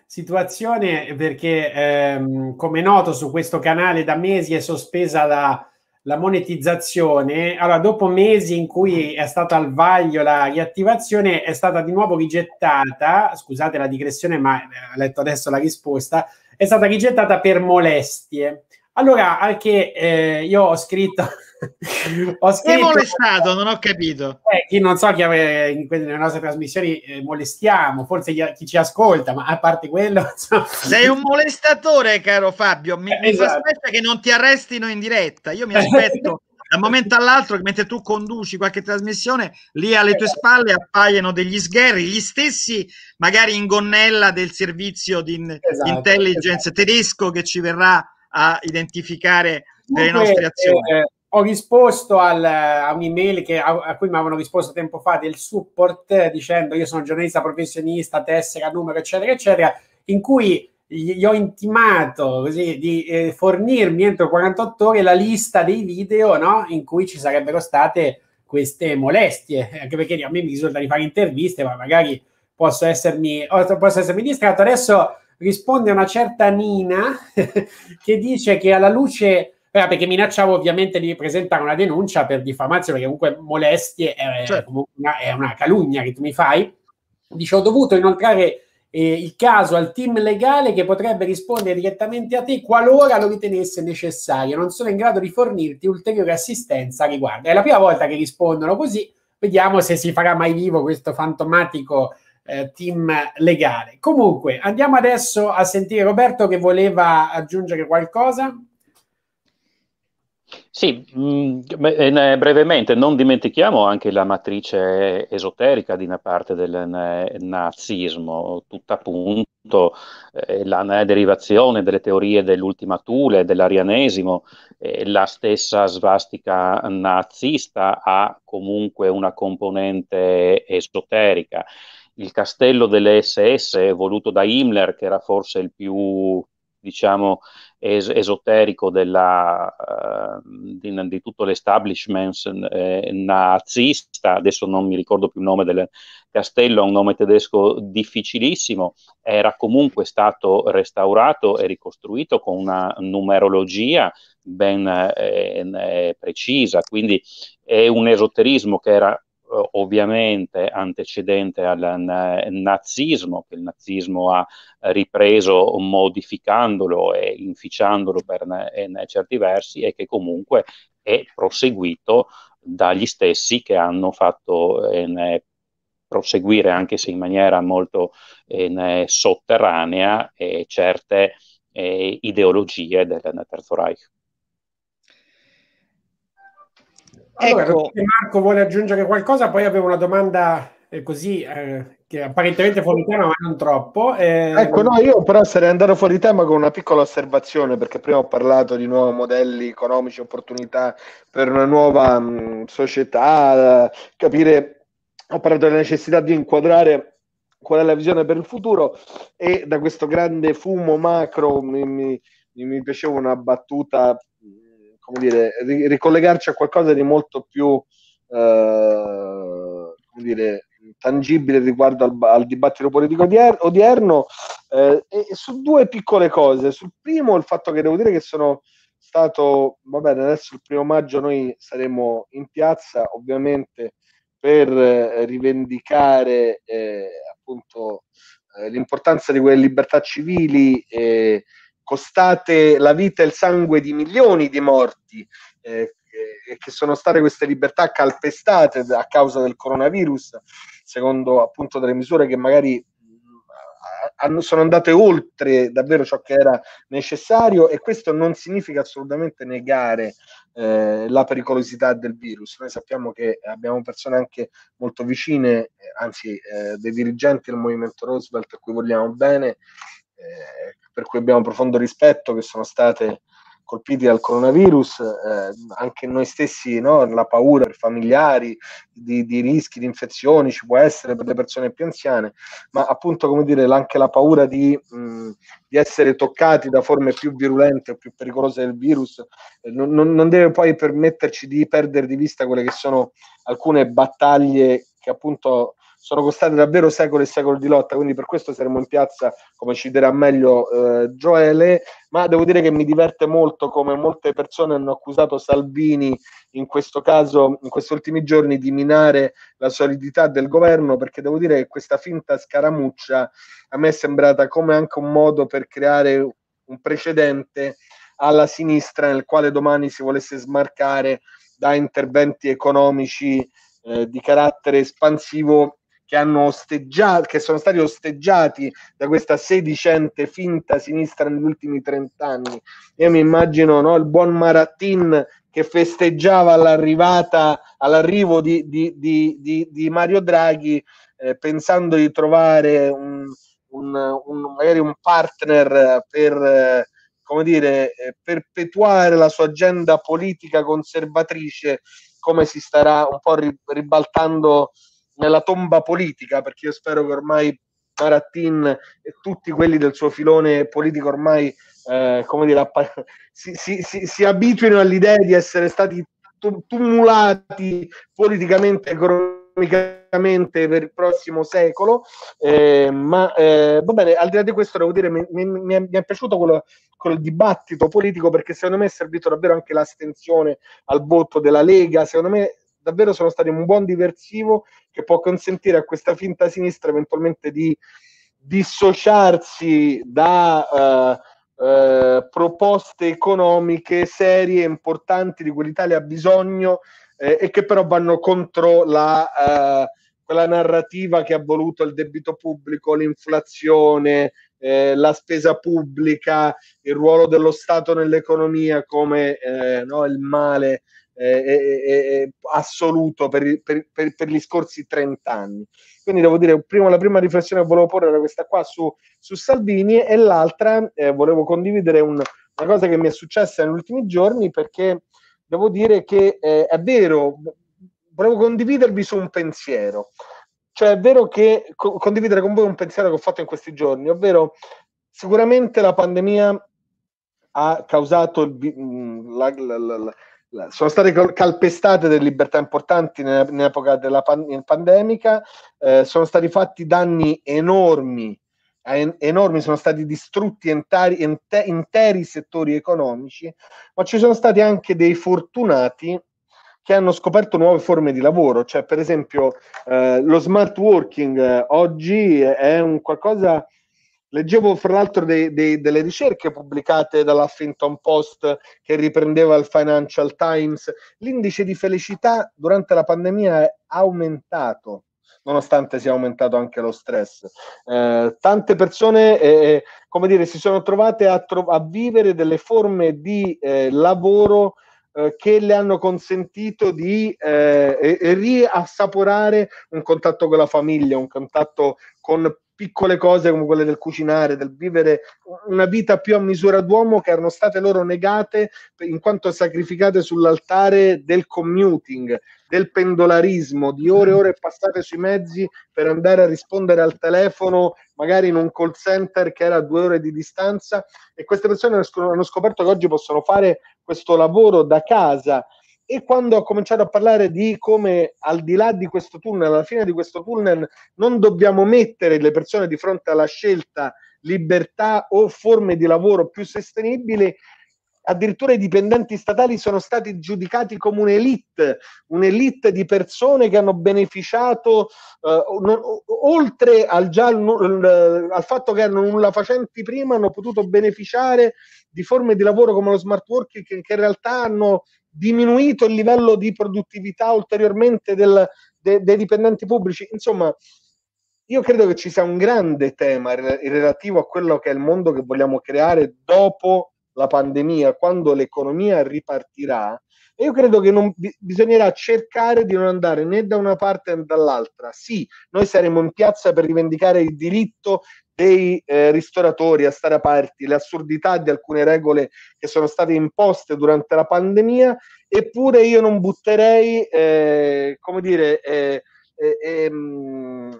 situazione perché, ehm, come noto, su questo canale da mesi è sospesa la, la, monetizzazione. Allora, dopo mesi in cui è stata al vaglio la riattivazione, è stata di nuovo rigettata. Scusate la digressione, ma eh, ho letto adesso la risposta è stata rigettata per molestie. Allora, anche eh, io ho scritto... ho scritto, è molestato, non ho capito. Eh, non so chi ave, in que- nelle nostre trasmissioni eh, molestiamo, forse chi, chi, ci ascolta, ma a parte quello... Sei un molestatore, caro Fabio. Mi, eh, mi esatto. aspetta che non ti arrestino in diretta. Io mi aspetto da momento all'altro, mentre tu conduci qualche trasmissione, lì alle tue spalle appaiono degli sgherri, gli stessi magari in gonnella del servizio di esatto, intelligence esatto. tedesco che ci verrà a identificare Dunque, le nostre eh, azioni. Eh, ho risposto al, a un'email che, a, a, cui mi avevano risposto tempo fa del support dicendo io sono giornalista professionista, tessera, numero, eccetera, eccetera, in cui gli ho intimato così, di eh, fornirmi entro 48 ore la lista dei video no? in cui ci sarebbero state queste molestie, anche perché a me mi risulta di fare interviste, ma magari posso essermi, posso essermi distratto. Adesso risponde una certa Nina che dice che alla luce eh, perché minacciavo ovviamente di presentare una denuncia per diffamazione, perché comunque molestie è, certo. comunque una, è una calunnia che tu mi fai. Dice ho dovuto inoltrare eh, il caso al team legale che potrebbe rispondere direttamente a te qualora lo ritenesse necessario. Non sono in grado di fornirti ulteriore assistenza a riguardo. È la prima volta che rispondono così, vediamo se si farà mai vivo questo fantomatico eh, team legale. Comunque, andiamo adesso a sentire Roberto che voleva aggiungere qualcosa. Sì, mm, eh, brevemente, non dimentichiamo anche la matrice esoterica di una parte del nazismo, tutta appunto eh, la derivazione delle teorie dell'ultima Thule, dell'arianesimo, la stessa svastica nazista ha comunque una componente esoterica. Il castello delle SS voluto da Himmler, che era forse il più diciamo, es- esoterico della, uh, di, di, tutto l'establishment eh, nazista, adesso non mi ricordo più il nome del castello, ha un nome tedesco difficilissimo, era comunque stato restaurato e ricostruito con una numerologia ben eh, eh precisa, quindi è un esoterismo che era eh, ovviamente antecedente al nazismo, che il nazismo ha eh, ripreso modificandolo e inficiandolo per certi versi e che comunque è proseguito dagli stessi che hanno fatto eh, proseguire, anche se in maniera molto eh, sotterranea, eh, certe eh, ideologie del Terzo Reich. Allora, ecco. Marco vuole aggiungere qualcosa, poi avevo una domanda eh, così eh, che apparentemente fuori tema, ma non troppo. Eh... Ecco, no, io però sarei andato fuori tema con una piccola osservazione, perché prima ho parlato di nuovi modelli economici, opportunità per una nuova mh, mm, società, eh, capire, ho parlato della necessità di inquadrare qual è la visione per il futuro e da questo grande fumo macro mi, mi, mi piaceva una battuta mm, come dire, ricollegarci a qualcosa di molto più eh, dire, tangibile riguardo al, al dibattito politico odier- odierno eh, e, su due piccole cose. Sul primo, il fatto che devo dire che sono stato, va bene, adesso il primo maggio noi saremo in piazza, ovviamente per eh, rivendicare eh, appunto eh, l'importanza di quelle libertà civili e costate la vita e il sangue di milioni di morti, eh, eh, che sono state queste libertà calpestate a causa del coronavirus, secondo appunto delle misure che magari mm, sono andate oltre davvero ciò che era necessario e questo non significa assolutamente negare eh, la pericolosità del virus. Noi sappiamo che abbiamo persone anche molto vicine, eh, anzi eh, dei dirigenti del movimento Roosevelt a cui vogliamo bene, eh, per cui abbiamo profondo rispetto, che sono state colpiti dal coronavirus, eh, anche noi stessi, no? la paura per i familiari di, di, rischi di infezioni ci può essere per le persone più anziane, ma appunto come dire anche la paura di, mh, mm, di essere toccati da forme più virulente o più pericolose del virus eh, non, non deve poi permetterci di perdere di vista quelle che sono alcune battaglie che appunto sono costate davvero secoli e secoli di lotta, quindi per questo saremo in piazza, come ci dirà meglio eh, Gioele, ma devo dire che mi diverte molto come molte persone hanno accusato Salvini in questo caso, in questi ultimi giorni, di minare la solidità del governo, perché devo dire che questa finta scaramuccia a me è sembrata come anche un modo per creare un precedente alla sinistra nel quale domani si volesse smarcare da interventi economici eh, di carattere espansivo che, che, sono stati osteggiati da questa sedicente finta sinistra negli ultimi trent'anni. Io mi immagino no, il buon Maratin che festeggiava l'arrivata, all'arrivo di, di, di, di Mario Draghi eh, pensando di trovare un, un, un, magari un partner per... Eh, come dire, eh, perpetuare la sua agenda politica conservatrice, come si starà un po' ribaltando nella tomba politica, perché io spero che ormai Maratin e tutti quelli del suo filone politico ormai eh, come dire, si, si, si, si abituino all'idea di essere stati tumulati politicamente e economicamente per il prossimo secolo. Eh, ma eh, va bene, al di là di questo, devo dire, mi, mi, mi, è, mi è, piaciuto quello, quel dibattito politico perché secondo me è servito davvero anche l'astensione al voto della Lega. Secondo me davvero sono stati un buon diversivo che può consentire a questa finta sinistra eventualmente di dissociarsi da eh, eh, proposte economiche serie, importanti di cui l'Italia ha bisogno eh, e che però vanno contro la, eh, quella narrativa che ha voluto il debito pubblico, l'inflazione, eh, la spesa pubblica, il ruolo dello Stato nell'economia come eh, no, il male eh, eh, eh, eh, assoluto per, per, per, per, gli scorsi 30 anni. Quindi devo dire, prima, la prima riflessione che volevo porre era questa qua su, su Salvini e l'altra volevo condividere un, una cosa che mi è successa negli ultimi giorni perché devo dire che è vero, volevo condividervi su un pensiero cioè è vero che co- condividere con voi un pensiero che ho fatto in questi giorni, ovvero sicuramente la pandemia ha causato il, mm, la, la, la, sono state calpestate delle libertà importanti in epoca della pan- pandemica, eh, sono stati fatti danni enormi, eh, en- enormi sono stati distrutti entari, ente- interi settori economici, ma ci sono stati anche dei fortunati che hanno scoperto nuove forme di lavoro, cioè per esempio eh, lo smart working eh, oggi è un qualcosa Leggevo fra l'altro dei, dei, delle ricerche pubblicate dall'Huffington Post che riprendeva il Financial Times. L'indice di felicità durante la pandemia è aumentato, nonostante sia aumentato anche lo stress. Eh, tante persone, eh, eh come dire, si sono trovate a, tro- a vivere delle forme di eh, lavoro eh, che le hanno consentito di eh, riassaporare un contatto con la famiglia, un contatto con piccole cose come quelle del cucinare, del vivere una vita più a misura d'uomo che erano state loro negate in quanto sacrificate sull'altare del commuting, del pendolarismo, di ore e ore passate sui mezzi per andare a rispondere al telefono, magari in un call center che era a due ore di distanza. E queste persone hanno scoperto che oggi possono fare questo lavoro da casa e quando ho cominciato a parlare di come al di là di questo tunnel, alla fine di questo tunnel, non dobbiamo mettere le persone di fronte alla scelta libertà o forme di lavoro più sostenibili, addirittura i dipendenti statali sono stati giudicati come un'elite, un'elite di persone che hanno beneficiato eh, non, oltre al, già, al fatto che erano nulla facenti prima, hanno potuto beneficiare di forme di lavoro come lo smart working che in realtà hanno diminuito il livello di produttività ulteriormente del, de, dei dipendenti pubblici. Insomma, io credo che ci sia un grande tema re- relativo a quello che è il mondo che vogliamo creare dopo la pandemia, quando l'economia ripartirà io credo che non, bisognerà cercare di non andare né da una parte né dall'altra. Sì, noi saremo in piazza per rivendicare il diritto dei eh, ristoratori a stare aperti, le assurdità di alcune regole che sono state imposte durante la pandemia, eppure io non butterei, eh, come dire, eh, eh, ehm,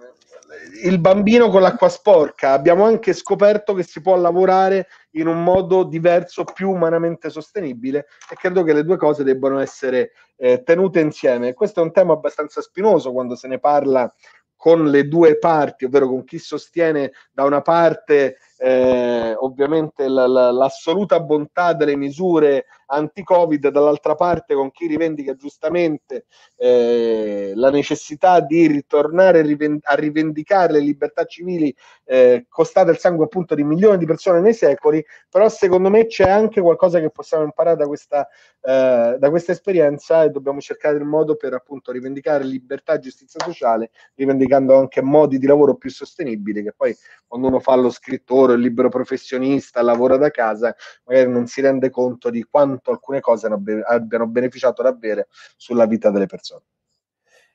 il bambino con l'acqua sporca, abbiamo anche scoperto che si può lavorare in un modo diverso, più umanamente sostenibile e credo che le due cose debbano essere eh, tenute insieme. Questo è un tema abbastanza spinoso quando se ne parla con le due parti, ovvero con chi sostiene da una parte eh, ovviamente la, la, l'assoluta bontà delle misure anti-Covid, dall'altra parte con chi rivendica giustamente eh, la necessità di ritornare a rivendicare le libertà civili eh, costate il sangue appunto di milioni di persone nei secoli, però secondo me c'è anche qualcosa che possiamo imparare da questa, eh, da questa esperienza e dobbiamo cercare il modo per appunto rivendicare libertà e giustizia sociale, rivendicando anche modi di lavoro più sostenibili, che poi ognuno fa lo scrittore, lavoro, il libero professionista, lavora da casa, magari non si rende conto di quanto alcune cose abbiano beneficiato davvero sulla vita delle persone.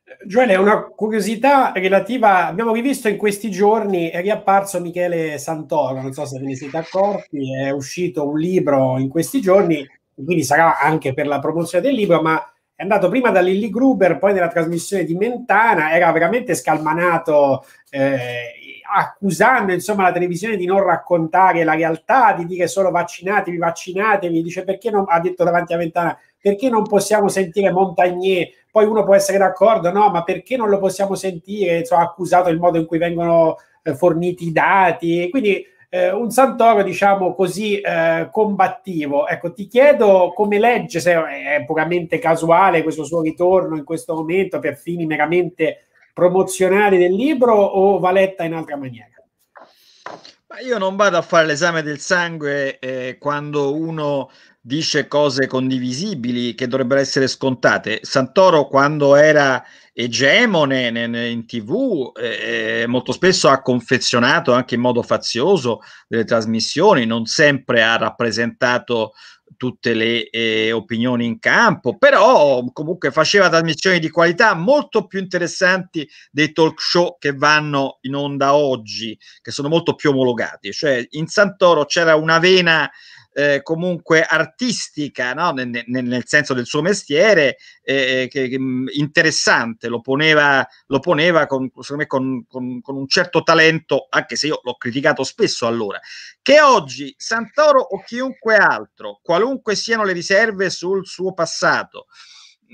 Eh, Gioele, una curiosità relativa, abbiamo rivisto in questi giorni, è riapparso Michele Santoro, non so se ve ne siete accorti, è uscito un libro in questi giorni, quindi sarà anche per la promozione del libro, ma è andato prima da Lilly Gruber, poi nella trasmissione di Mentana, era veramente scalmanato eh, accusando insomma la televisione di non raccontare la realtà, di dire solo vaccinatevi, vaccinatevi, dice perché non, ha detto davanti a Ventana, perché non possiamo sentire Montagnier? Poi uno può essere d'accordo, no, ma perché non lo possiamo sentire? Insomma, ha accusato il modo in cui vengono eh, forniti i dati, quindi eh, un Santoro, diciamo così, eh, combattivo. Ecco, ti chiedo come legge, se è puramente casuale questo suo ritorno in questo momento per fini meramente promozionale del libro o va letta in altra maniera? Ma io non vado a fare l'esame del sangue eh, quando uno dice cose condivisibili che dovrebbero essere scontate. Santoro quando era egemone in tv eh, eh, molto spesso ha confezionato anche in modo fazioso delle trasmissioni, non sempre ha rappresentato tutte le eh, opinioni in campo, però comunque faceva trasmissioni di qualità molto più interessanti dei talk show che vanno in onda oggi, che sono molto più omologati. Cioè in Santoro c'era una vena eh, comunque artistica, no? nel, nel, nel, senso del suo mestiere, eh, eh che, che, mm, interessante, lo poneva, lo poneva con, me, con, con, con, un certo talento, anche se io l'ho criticato spesso allora, che oggi Santoro o chiunque altro, qualunque siano le riserve sul suo passato,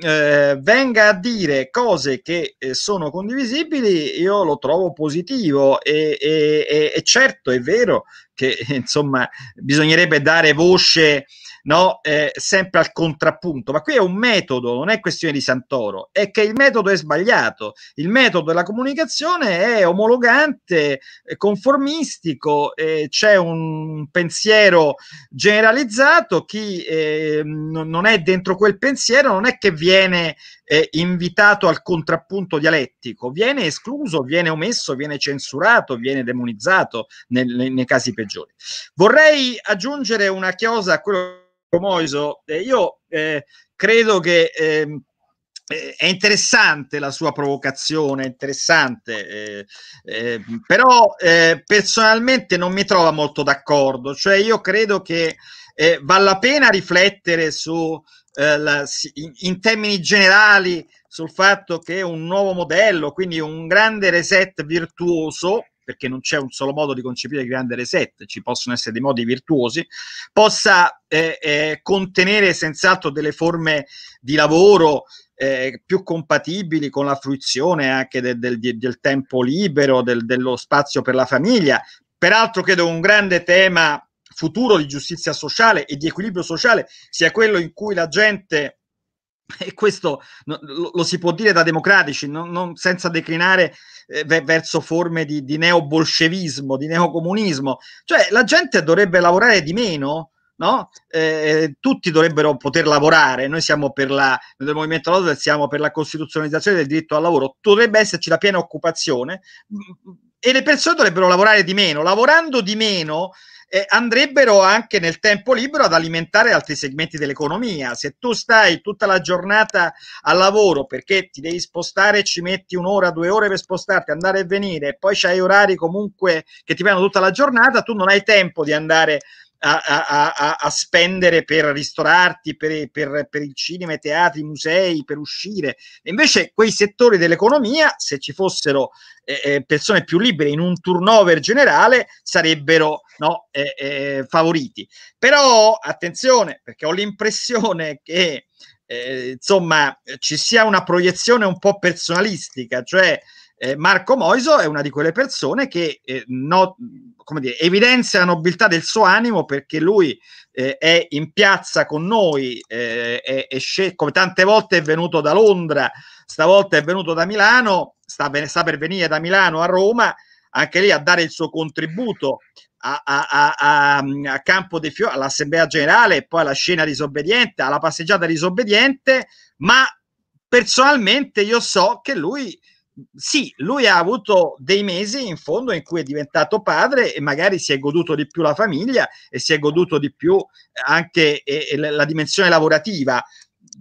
eh, venga a dire cose che eh, sono condivisibili, io lo trovo positivo e, e, e, e certo è vero che insomma bisognerebbe dare voce no? eh, sempre al contrappunto. Ma qui è un metodo, non è questione di Santoro, è che il metodo è sbagliato. Il metodo della comunicazione è omologante, conformistico, eh, c'è un pensiero generalizzato, chi eh, non è dentro quel pensiero non è che viene eh, invitato al contrappunto dialettico, viene escluso, viene omesso, viene censurato, viene demonizzato nei, nei, nei casi peggiori. Vorrei aggiungere una chiosa a quello Moiso, eh, io eh, credo che ehm, eh, è interessante la sua provocazione, interessante, eh, eh, però eh, personalmente non mi trova molto d'accordo, cioè io credo che vale la pena riflettere su, la, in, in, termini generali sul fatto che un nuovo modello, quindi un grande reset virtuoso, perché non c'è un solo modo di concepire il grande reset, ci possono essere dei modi virtuosi, possa eh, eh, contenere senz'altro delle forme di lavoro eh, più compatibili con la fruizione anche del, del, del tempo libero, del, dello spazio per la famiglia. Peraltro credo un grande tema futuro di giustizia sociale e di equilibrio sociale sia quello in cui la gente e questo lo, lo, si può dire da democratici, non, non, senza declinare eh, verso forme di, di neobolscevismo, di neocomunismo. Cioè la gente dovrebbe lavorare di meno, no? Eh, eh tutti dovrebbero poter lavorare, noi siamo per la, nel Movimento Lodel siamo per la costituzionalizzazione del diritto al lavoro, dovrebbe esserci la piena occupazione e le persone dovrebbero lavorare di meno, lavorando di meno eh, andrebbero anche nel tempo libero ad alimentare altri segmenti dell'economia. Se tu stai tutta la giornata al lavoro perché ti devi spostare, ci metti un'ora, due ore per spostarti, andare e venire, e poi c'hai orari comunque che ti prendono tutta la giornata, tu non hai tempo di andare a, a, a, spendere per ristorarti, per, per, per, il cinema, i teatri, i musei, per uscire. E invece quei settori dell'economia, se ci fossero eh, eh persone più libere in un turnover generale, sarebbero no, eh, eh, favoriti. Però attenzione, perché ho l'impressione che eh, insomma ci sia una proiezione un po' personalistica, cioè eh, Marco Moiso è una di quelle persone che eh, no, dire, evidenzia la nobiltà del suo animo perché lui eh, è in piazza con noi, eh, è, è scel- come tante volte è venuto da Londra, stavolta è venuto da Milano, sta, ben- sta per venire da Milano a Roma, anche lì a dare il suo contributo a, a, a, a Campo dei Fiori, all'Assemblea Generale e poi alla scena disobbediente, alla passeggiata disobbediente, ma personalmente io so che lui sì, lui ha avuto dei mesi in fondo in cui è diventato padre e magari si è goduto di più la famiglia e si è goduto di più eh, anche eh, eh, la dimensione lavorativa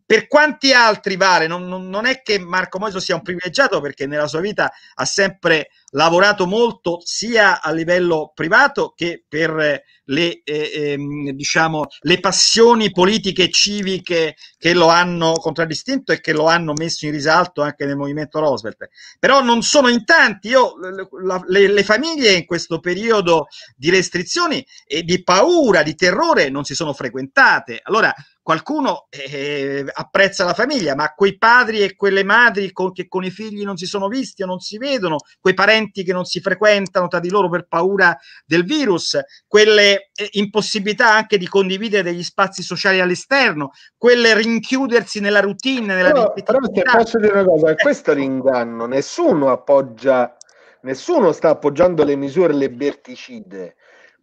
per quanti altri vale? Non, non, non, è che Marco Moiso sia un privilegiato perché nella sua vita ha sempre lavorato molto sia a livello privato che per eh, le, eh, eh, diciamo, le passioni politiche civiche che lo hanno contraddistinto e che lo hanno messo in risalto anche nel movimento Roosevelt. Però non sono in tanti, Io, la, le, le famiglie in questo periodo di restrizioni e di paura, di terrore non si sono frequentate. Allora, qualcuno eh, apprezza la famiglia, ma quei padri e quelle madri con, che con i figli non si sono visti o non si vedono, quei parenti che non si frequentano tra di loro per paura del virus, quelle eh, impossibilità anche di condividere degli spazi sociali all'esterno, quelle rinchiudersi nella routine, nella no, Però ti posso dire una cosa, eh. questo è l'inganno, nessuno appoggia, nessuno sta appoggiando le misure liberticide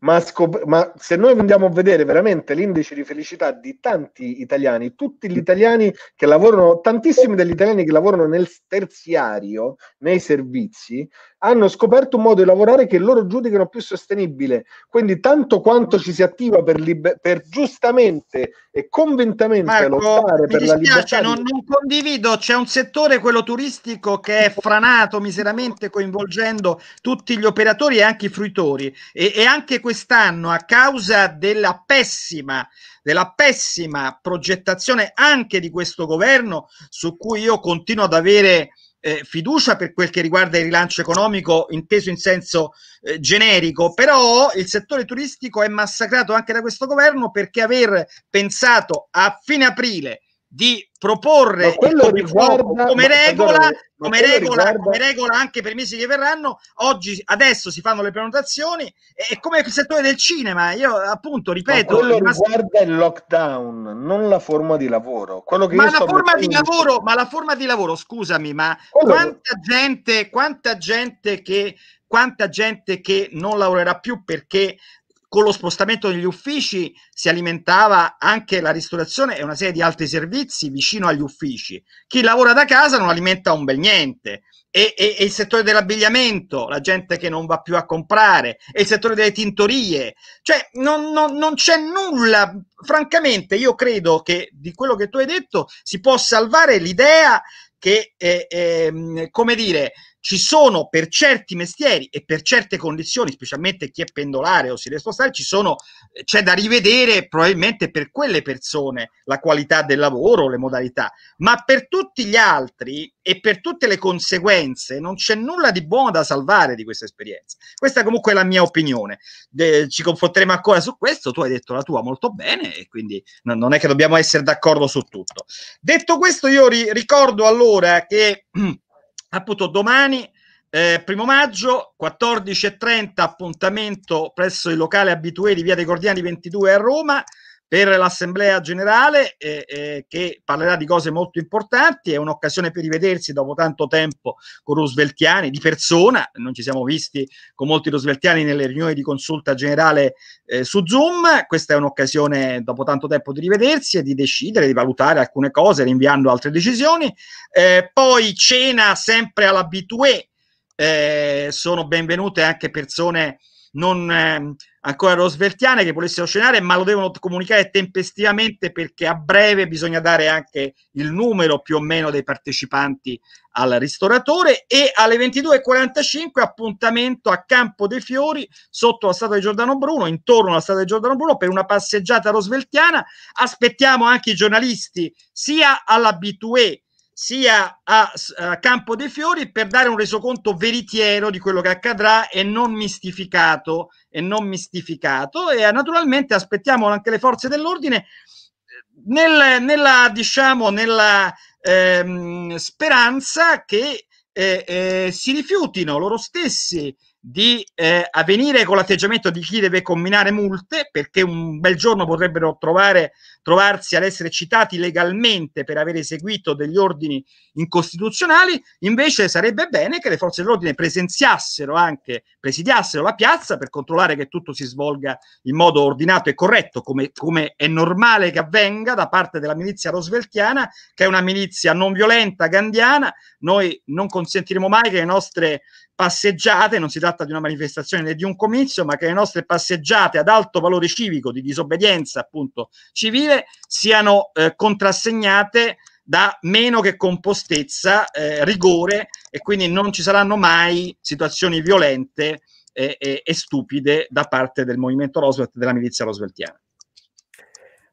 ma, scop- ma, se noi andiamo a vedere veramente l'indice di felicità di tanti italiani, tutti gli italiani che lavorano, tantissimi degli italiani che lavorano nel terziario, nei servizi, hanno scoperto un modo di lavorare che loro giudicano più sostenibile. Quindi tanto quanto ci si attiva per, liber- per giustamente e convintamente Marco, lottare per dispiace, la libertà. Non, di... non condivido, c'è un settore, quello turistico, che è franato miseramente coinvolgendo tutti gli operatori e anche i fruitori. E, e anche questo quest'anno a causa della pessima, della pessima progettazione anche di questo governo su cui io continuo ad avere eh, fiducia per quel che riguarda il rilancio economico inteso in senso eh, generico, però il settore turistico è massacrato anche da questo governo perché aver pensato a fine aprile di proporre riguarda, come, regola, allora, come, regola riguarda... come regola anche per i mesi che verranno oggi adesso si fanno le prenotazioni è come il settore del cinema io appunto ripeto ma quello rimasto... riguarda il lockdown non la forma di lavoro quello che ma, la forma di lavoro, ma la forma di lavoro scusami ma quello... quanta gente quanta gente che quanta gente che non lavorerà più perché con lo spostamento degli uffici si alimentava anche la ristorazione e una serie di altri servizi vicino agli uffici. Chi lavora da casa non alimenta un bel niente. E, e, e il settore dell'abbigliamento, la gente che non va più a comprare, e il settore delle tintorie, cioè non, non, non c'è nulla. Francamente, io credo che di quello che tu hai detto si possa salvare l'idea che, eh, eh, come dire, ci sono per certi mestieri e per certe condizioni, specialmente chi è pendolare o si deve spostare, eh, c'è da rivedere probabilmente per quelle persone la qualità del lavoro, le modalità, ma per tutti gli altri e per tutte le conseguenze non c'è nulla di buono da salvare di questa esperienza. Questa comunque è la mia opinione. De, ci confronteremo ancora su questo, tu hai detto la tua molto bene e quindi no, non è che dobbiamo essere d'accordo su tutto. Detto questo, io ri- ricordo allora che... appunto domani, eh, primo maggio, 14.30, appuntamento presso il locale abitué di Via dei Cordiani 22 a Roma per l'Assemblea generale eh, eh, che parlerà di cose molto importanti, è un'occasione per rivedersi dopo tanto tempo con Rooseveltiani di persona, non ci siamo visti con molti Rooseveltiani nelle riunioni di consulta generale eh, su Zoom, questa è un'occasione dopo tanto tempo di rivedersi e di decidere, di valutare alcune cose rinviando altre decisioni, eh, poi cena sempre all'abitué, eh, sono benvenute anche persone non ehm, ancora rosvertiane che volessero scenare, ma lo devono comunicare tempestivamente perché a breve bisogna dare anche il numero più o meno dei partecipanti al ristoratore e alle 22.45 appuntamento a Campo dei Fiori sotto la strada di Giordano Bruno, intorno alla strada di Giordano Bruno per una passeggiata rosveltiana. Aspettiamo anche i giornalisti sia all'abitué sia a, a Campo dei Fiori per dare un resoconto veritiero di quello che accadrà e non mistificato e non mistificato e eh, naturalmente aspettiamo anche le forze dell'ordine eh, nel, nella diciamo nella ehm, speranza che eh, eh, si rifiutino loro stessi di eh, avvenire con l'atteggiamento di chi deve combinare multe perché un bel giorno potrebbero trovare trovarsi ad essere citati legalmente per aver eseguito degli ordini incostituzionali, invece sarebbe bene che le forze dell'ordine presenziassero anche, presidiassero la piazza per controllare che tutto si svolga in modo ordinato e corretto, come, come è normale che avvenga da parte della milizia rosveltiana, che è una milizia non violenta, gandiana. Noi non consentiremo mai che le nostre passeggiate, non si tratta di una manifestazione né di un comizio, ma che le nostre passeggiate ad alto valore civico, di disobbedienza appunto civile, cose siano eh, contrassegnate da meno che compostezza, eh, rigore e quindi non ci saranno mai situazioni violente e, eh, e, e stupide da parte del movimento Roosevelt e della milizia rooseveltiana.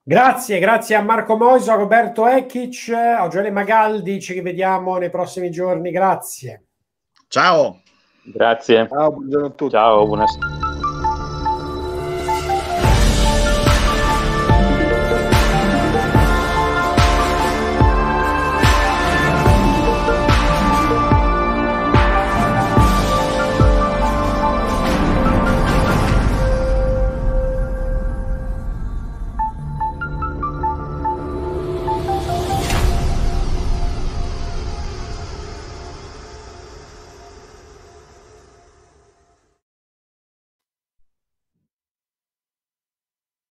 Grazie, grazie a Marco Moiso, a Roberto Ekic, a Gioele Magaldi, ci rivediamo nei prossimi giorni, grazie. Ciao. Grazie. Ciao, buongiorno a tutti. Ciao, buonasera.